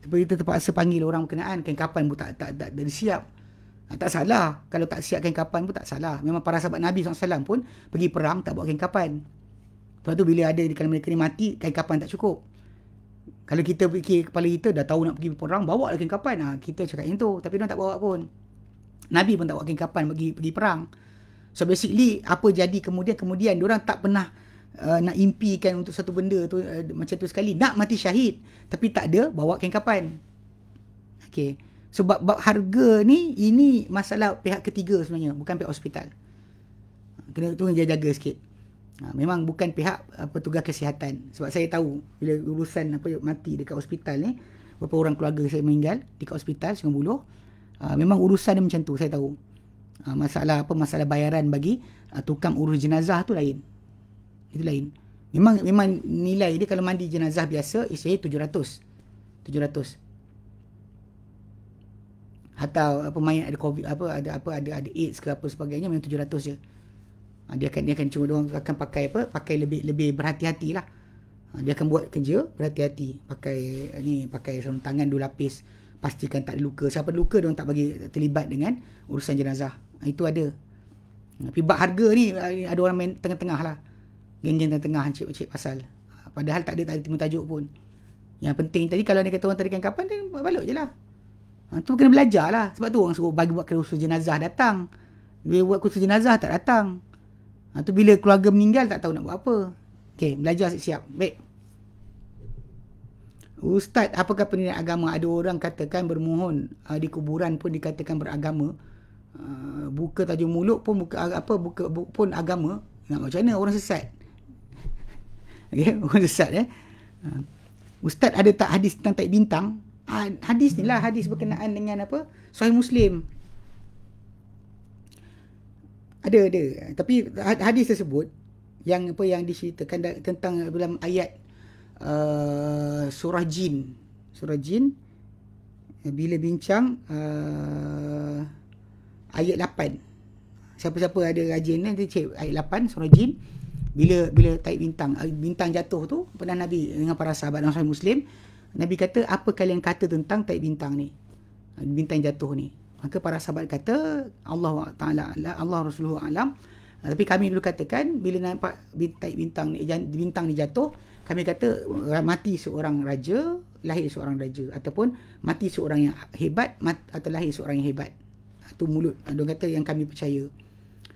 Seperti kita terpaksa panggil orang berkenaan, kain kapan pun tak, tak, tak, tak siap. Ha, tak salah. Kalau tak siap kain kapan pun tak salah. Memang para sahabat Nabi SAW pun pergi perang tak buat kain kapan. Sebab tu bila ada kalau mereka ni mati, kain kapan tak cukup. Kalau kita fikir kepala kita dah tahu nak pergi perang, bawa lah kain kapan. Ha, kita cakap yang tu. Tapi dia tak bawa pun. Nabi pun tak bawa kain kapan pergi, pergi perang. So basically, apa jadi kemudian-kemudian, orang tak pernah uh, nak impikan untuk satu benda tu uh, macam tu sekali. Nak mati syahid. Tapi tak ada, bawa kain kapan. Okay. Sebab so, harga ni, ini masalah pihak ketiga sebenarnya. Bukan pihak hospital. Kena tunggu dia jaga sikit. Ha, memang bukan pihak uh, petugas kesihatan sebab saya tahu bila urusan apa mati dekat hospital ni beberapa orang keluarga saya meninggal dekat hospital Sungai Buloh uh, ha, memang urusan dia macam tu saya tahu uh, masalah apa masalah bayaran bagi uh, tukang urus jenazah tu lain itu lain memang memang nilai dia kalau mandi jenazah biasa isi 700 700 atau uh, pemain ada covid apa ada apa ada ada aids ke apa sebagainya memang 700 je ha, dia akan dia akan cuba orang akan pakai apa pakai lebih lebih berhati-hatilah ha, dia akan buat kerja berhati-hati pakai eh, ni pakai sarung tangan dua lapis pastikan tak ada luka siapa luka dia tak bagi terlibat dengan urusan jenazah ha, itu ada ha, tapi bab harga ni eh, ada orang main tengah-tengah lah geng tengah-tengah cik-cik pasal ha, padahal tak ada tak ada timu tajuk pun yang penting tadi kalau dia kata orang tarikan kapan dia buat balut je lah ha, tu kena belajar lah sebab tu orang suruh bagi buat kerusi jenazah datang dia buat kerusi jenazah tak datang Ha, tu bila keluarga meninggal tak tahu nak buat apa. Okey, belajar siap-siap. Baik. Ustaz, apakah pendirian agama? Ada orang katakan bermohon ha, di kuburan pun dikatakan beragama. Ha, buka tajuk mulut pun buka apa buka bu, pun agama. Nak macam mana orang sesat? *laughs* Okey, orang sesat eh. Ha. Ustaz ada tak hadis tentang taik bintang? Ha, hadis ni lah hadis berkenaan dengan apa? Sahih Muslim. Ada ada. Tapi hadis tersebut yang apa yang diceritakan tentang dalam ayat uh, surah jin. Surah jin eh, bila bincang uh, ayat 8. Siapa-siapa ada rajin nanti cek ayat 8 surah jin bila bila taib bintang eh, bintang jatuh tu pernah nabi dengan para sahabat dan muslim nabi kata apa kalian kata tentang taib bintang ni eh, bintang jatuh ni Maka para sahabat kata Allah Taala Allah Rasulullah alam. Ah, tapi kami dulu katakan bila nampak bintang bintang ni bintang ni jatuh, kami kata mati seorang raja, lahir seorang raja ataupun mati seorang yang hebat mat, atau lahir seorang yang hebat. Itu ah, mulut ada ah, kata yang kami percaya.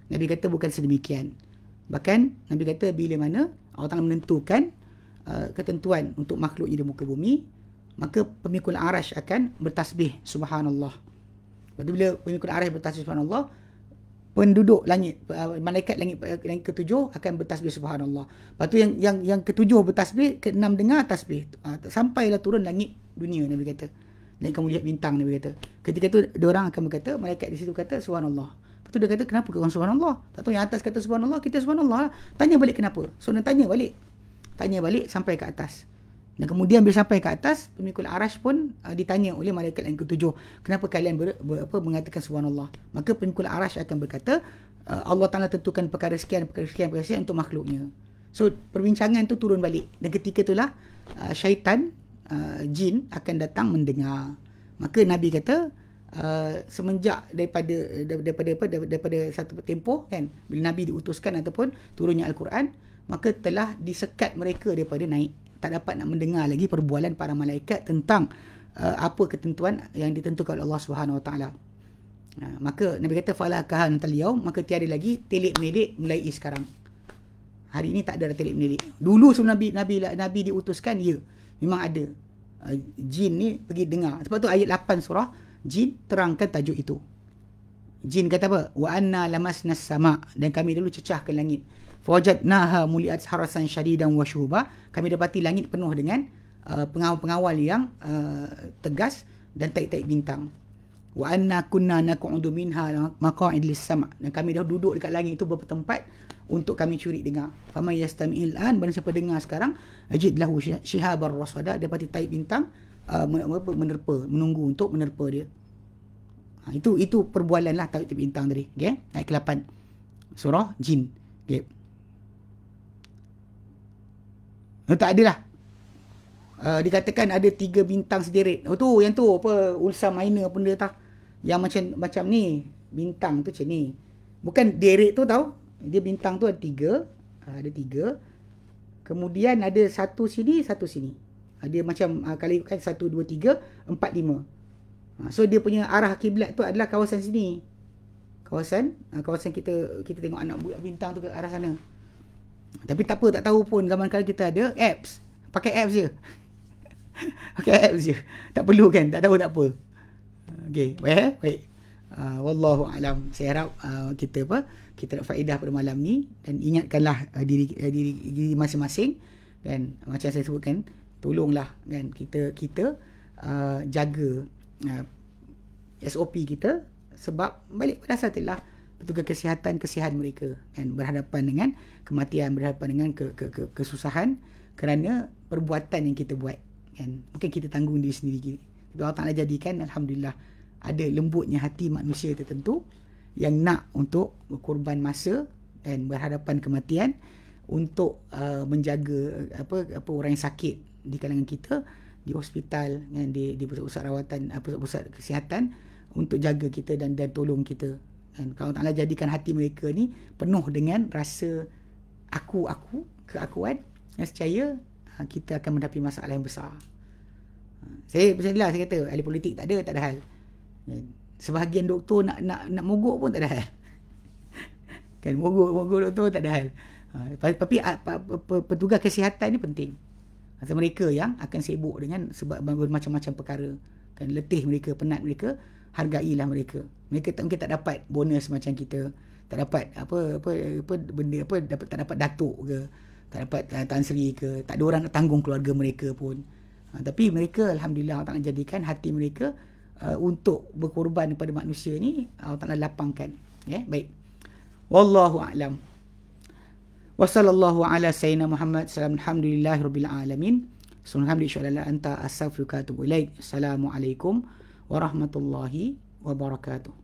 Nabi kata bukan sedemikian. Bahkan Nabi kata bila mana Allah Taala menentukan uh, ketentuan untuk makhluk di muka bumi, maka pemikul arasy akan bertasbih subhanallah. Lepas tu bila pengikut arif bertasbih subhanallah, penduduk langit, eh, malaikat langit, yang eh, ketujuh akan bertasbih subhanallah. Lepas tu yang yang yang ketujuh bertasbih, keenam dengar tasbih. Uh, sampailah turun langit dunia Nabi kata. Dan kamu lihat bintang Nabi kata. Ketika tu dia orang akan berkata, malaikat di situ kata subhanallah. Lepas tu dia kata kenapa kau subhanallah? Tak tahu yang atas kata subhanallah, kita subhanallah. Lah. Tanya balik kenapa? So nak tanya balik. Tanya balik sampai ke atas. Dan kemudian bila sampai ke atas, pemikul arash pun uh, ditanya oleh malaikat yang ketujuh, kenapa kalian ber, ber, apa, mengatakan subhanallah? Maka pemikul arash akan berkata, uh, Allah Ta'ala tentukan perkara sekian, perkara sekian, perkara sekian untuk makhluknya. So, perbincangan tu turun balik. Dan ketika itulah, uh, syaitan, uh, jin akan datang mendengar. Maka Nabi kata, Uh, semenjak daripada daripada apa daripada, daripada satu tempoh kan bila nabi diutuskan ataupun turunnya al-Quran maka telah disekat mereka daripada naik tak dapat nak mendengar lagi perbualan para malaikat tentang uh, apa ketentuan yang ditentukan oleh Allah Subhanahu Wa Taala. maka Nabi kata fala kahan taliyau maka tiada lagi telik melik mulai sekarang. Hari ini tak ada dah telik melik. Dulu sebelum Nabi Nabi Nabi diutuskan ya memang ada uh, jin ni pergi dengar. Sebab tu ayat 8 surah jin terangkan tajuk itu. Jin kata apa? Wa anna lamasna sama dan kami dulu cecahkan langit naha muliat harasan syadidan dan syuhuba. Kami dapati langit penuh dengan uh, pengawal-pengawal yang uh, tegas dan tak tak bintang. Wa anna kunna naku'udu minha maqa'id sama. Dan kami dah duduk dekat langit itu beberapa tempat untuk kami curi dengar. Fama yastami'il an. Bagaimana siapa dengar sekarang? Ajid lahu syihabar rasadah. Dia dapati taik bintang uh, menerpa, menunggu untuk menerpa dia. Ha, itu itu perbualanlah taik-taik bintang tadi. Okay? Ayat ke-8. Surah Jin. Okay. Ha, tak adalah. Uh, dikatakan ada tiga bintang sederet. Oh tu yang tu apa ulsa minor pun dia tak. Yang macam macam ni. Bintang tu macam ni. Bukan deret tu tahu. Dia bintang tu ada tiga. Uh, ada tiga. Kemudian ada satu sini, satu sini. Uh, dia macam uh, kali kan satu, dua, tiga, empat, lima. Uh, so dia punya arah kiblat tu adalah kawasan sini. Kawasan uh, kawasan kita kita tengok anak budak bintang tu ke arah sana. Tapi tak apa tak tahu pun zaman kali kita ada apps. Pakai apps je. *laughs* Pakai apps je. Tak perlu kan? Tak tahu tak apa. Okey, baik. Eh? baik. Uh, wallahu alam. Saya harap uh, kita apa? Kita dapat faedah pada malam ni dan ingatkanlah uh, diri, uh, diri diri masing-masing dan macam saya sebutkan, tolonglah kan kita kita uh, jaga uh, SOP kita sebab balik pada asal itulah petugas kesihatan kesihatan mereka dan berhadapan dengan kematian berhadapan dengan ke, ke, ke, kesusahan kerana perbuatan yang kita buat kan mungkin kita tanggung diri sendiri kita Allah Taala jadikan alhamdulillah ada lembutnya hati manusia tertentu yang nak untuk berkorban masa dan berhadapan kematian untuk uh, menjaga apa apa orang yang sakit di kalangan kita di hospital kan di di pusat rawatan apa uh, pusat-pusat kesihatan untuk jaga kita dan dan tolong kita kan kalau taklah jadikan hati mereka ni penuh dengan rasa aku-aku, keakuan yang secaya ha, kita akan menghadapi masalah yang besar. Ha, saya macam lah, saya kata, ahli politik tak ada, tak ada hal. Ya, sebahagian doktor nak nak nak mogok pun tak ada hal. *laughs* Kan mogok, mogok doktor tak ada hal. Ha, tapi petugas kesihatan ni penting. Atau mereka yang akan sibuk dengan sebab macam-macam perkara. Kan letih mereka, penat mereka, hargailah mereka. Mereka tak, mungkin tak dapat bonus macam kita tak dapat apa apa apa benda apa dapat tak dapat datuk ke tak dapat uh, tan sri ke tak ada orang nak tanggung keluarga mereka pun uh, tapi mereka alhamdulillah Allah Taala jadikan hati mereka uh, untuk berkorban kepada manusia ni Allah Taala lapangkan ya yeah? baik wallahu a'lam wa sallallahu ala sayyidina Muhammad sallallahu alamin subhanallahi anta astaghfiruka wa atubu assalamualaikum warahmatullahi wabarakatuh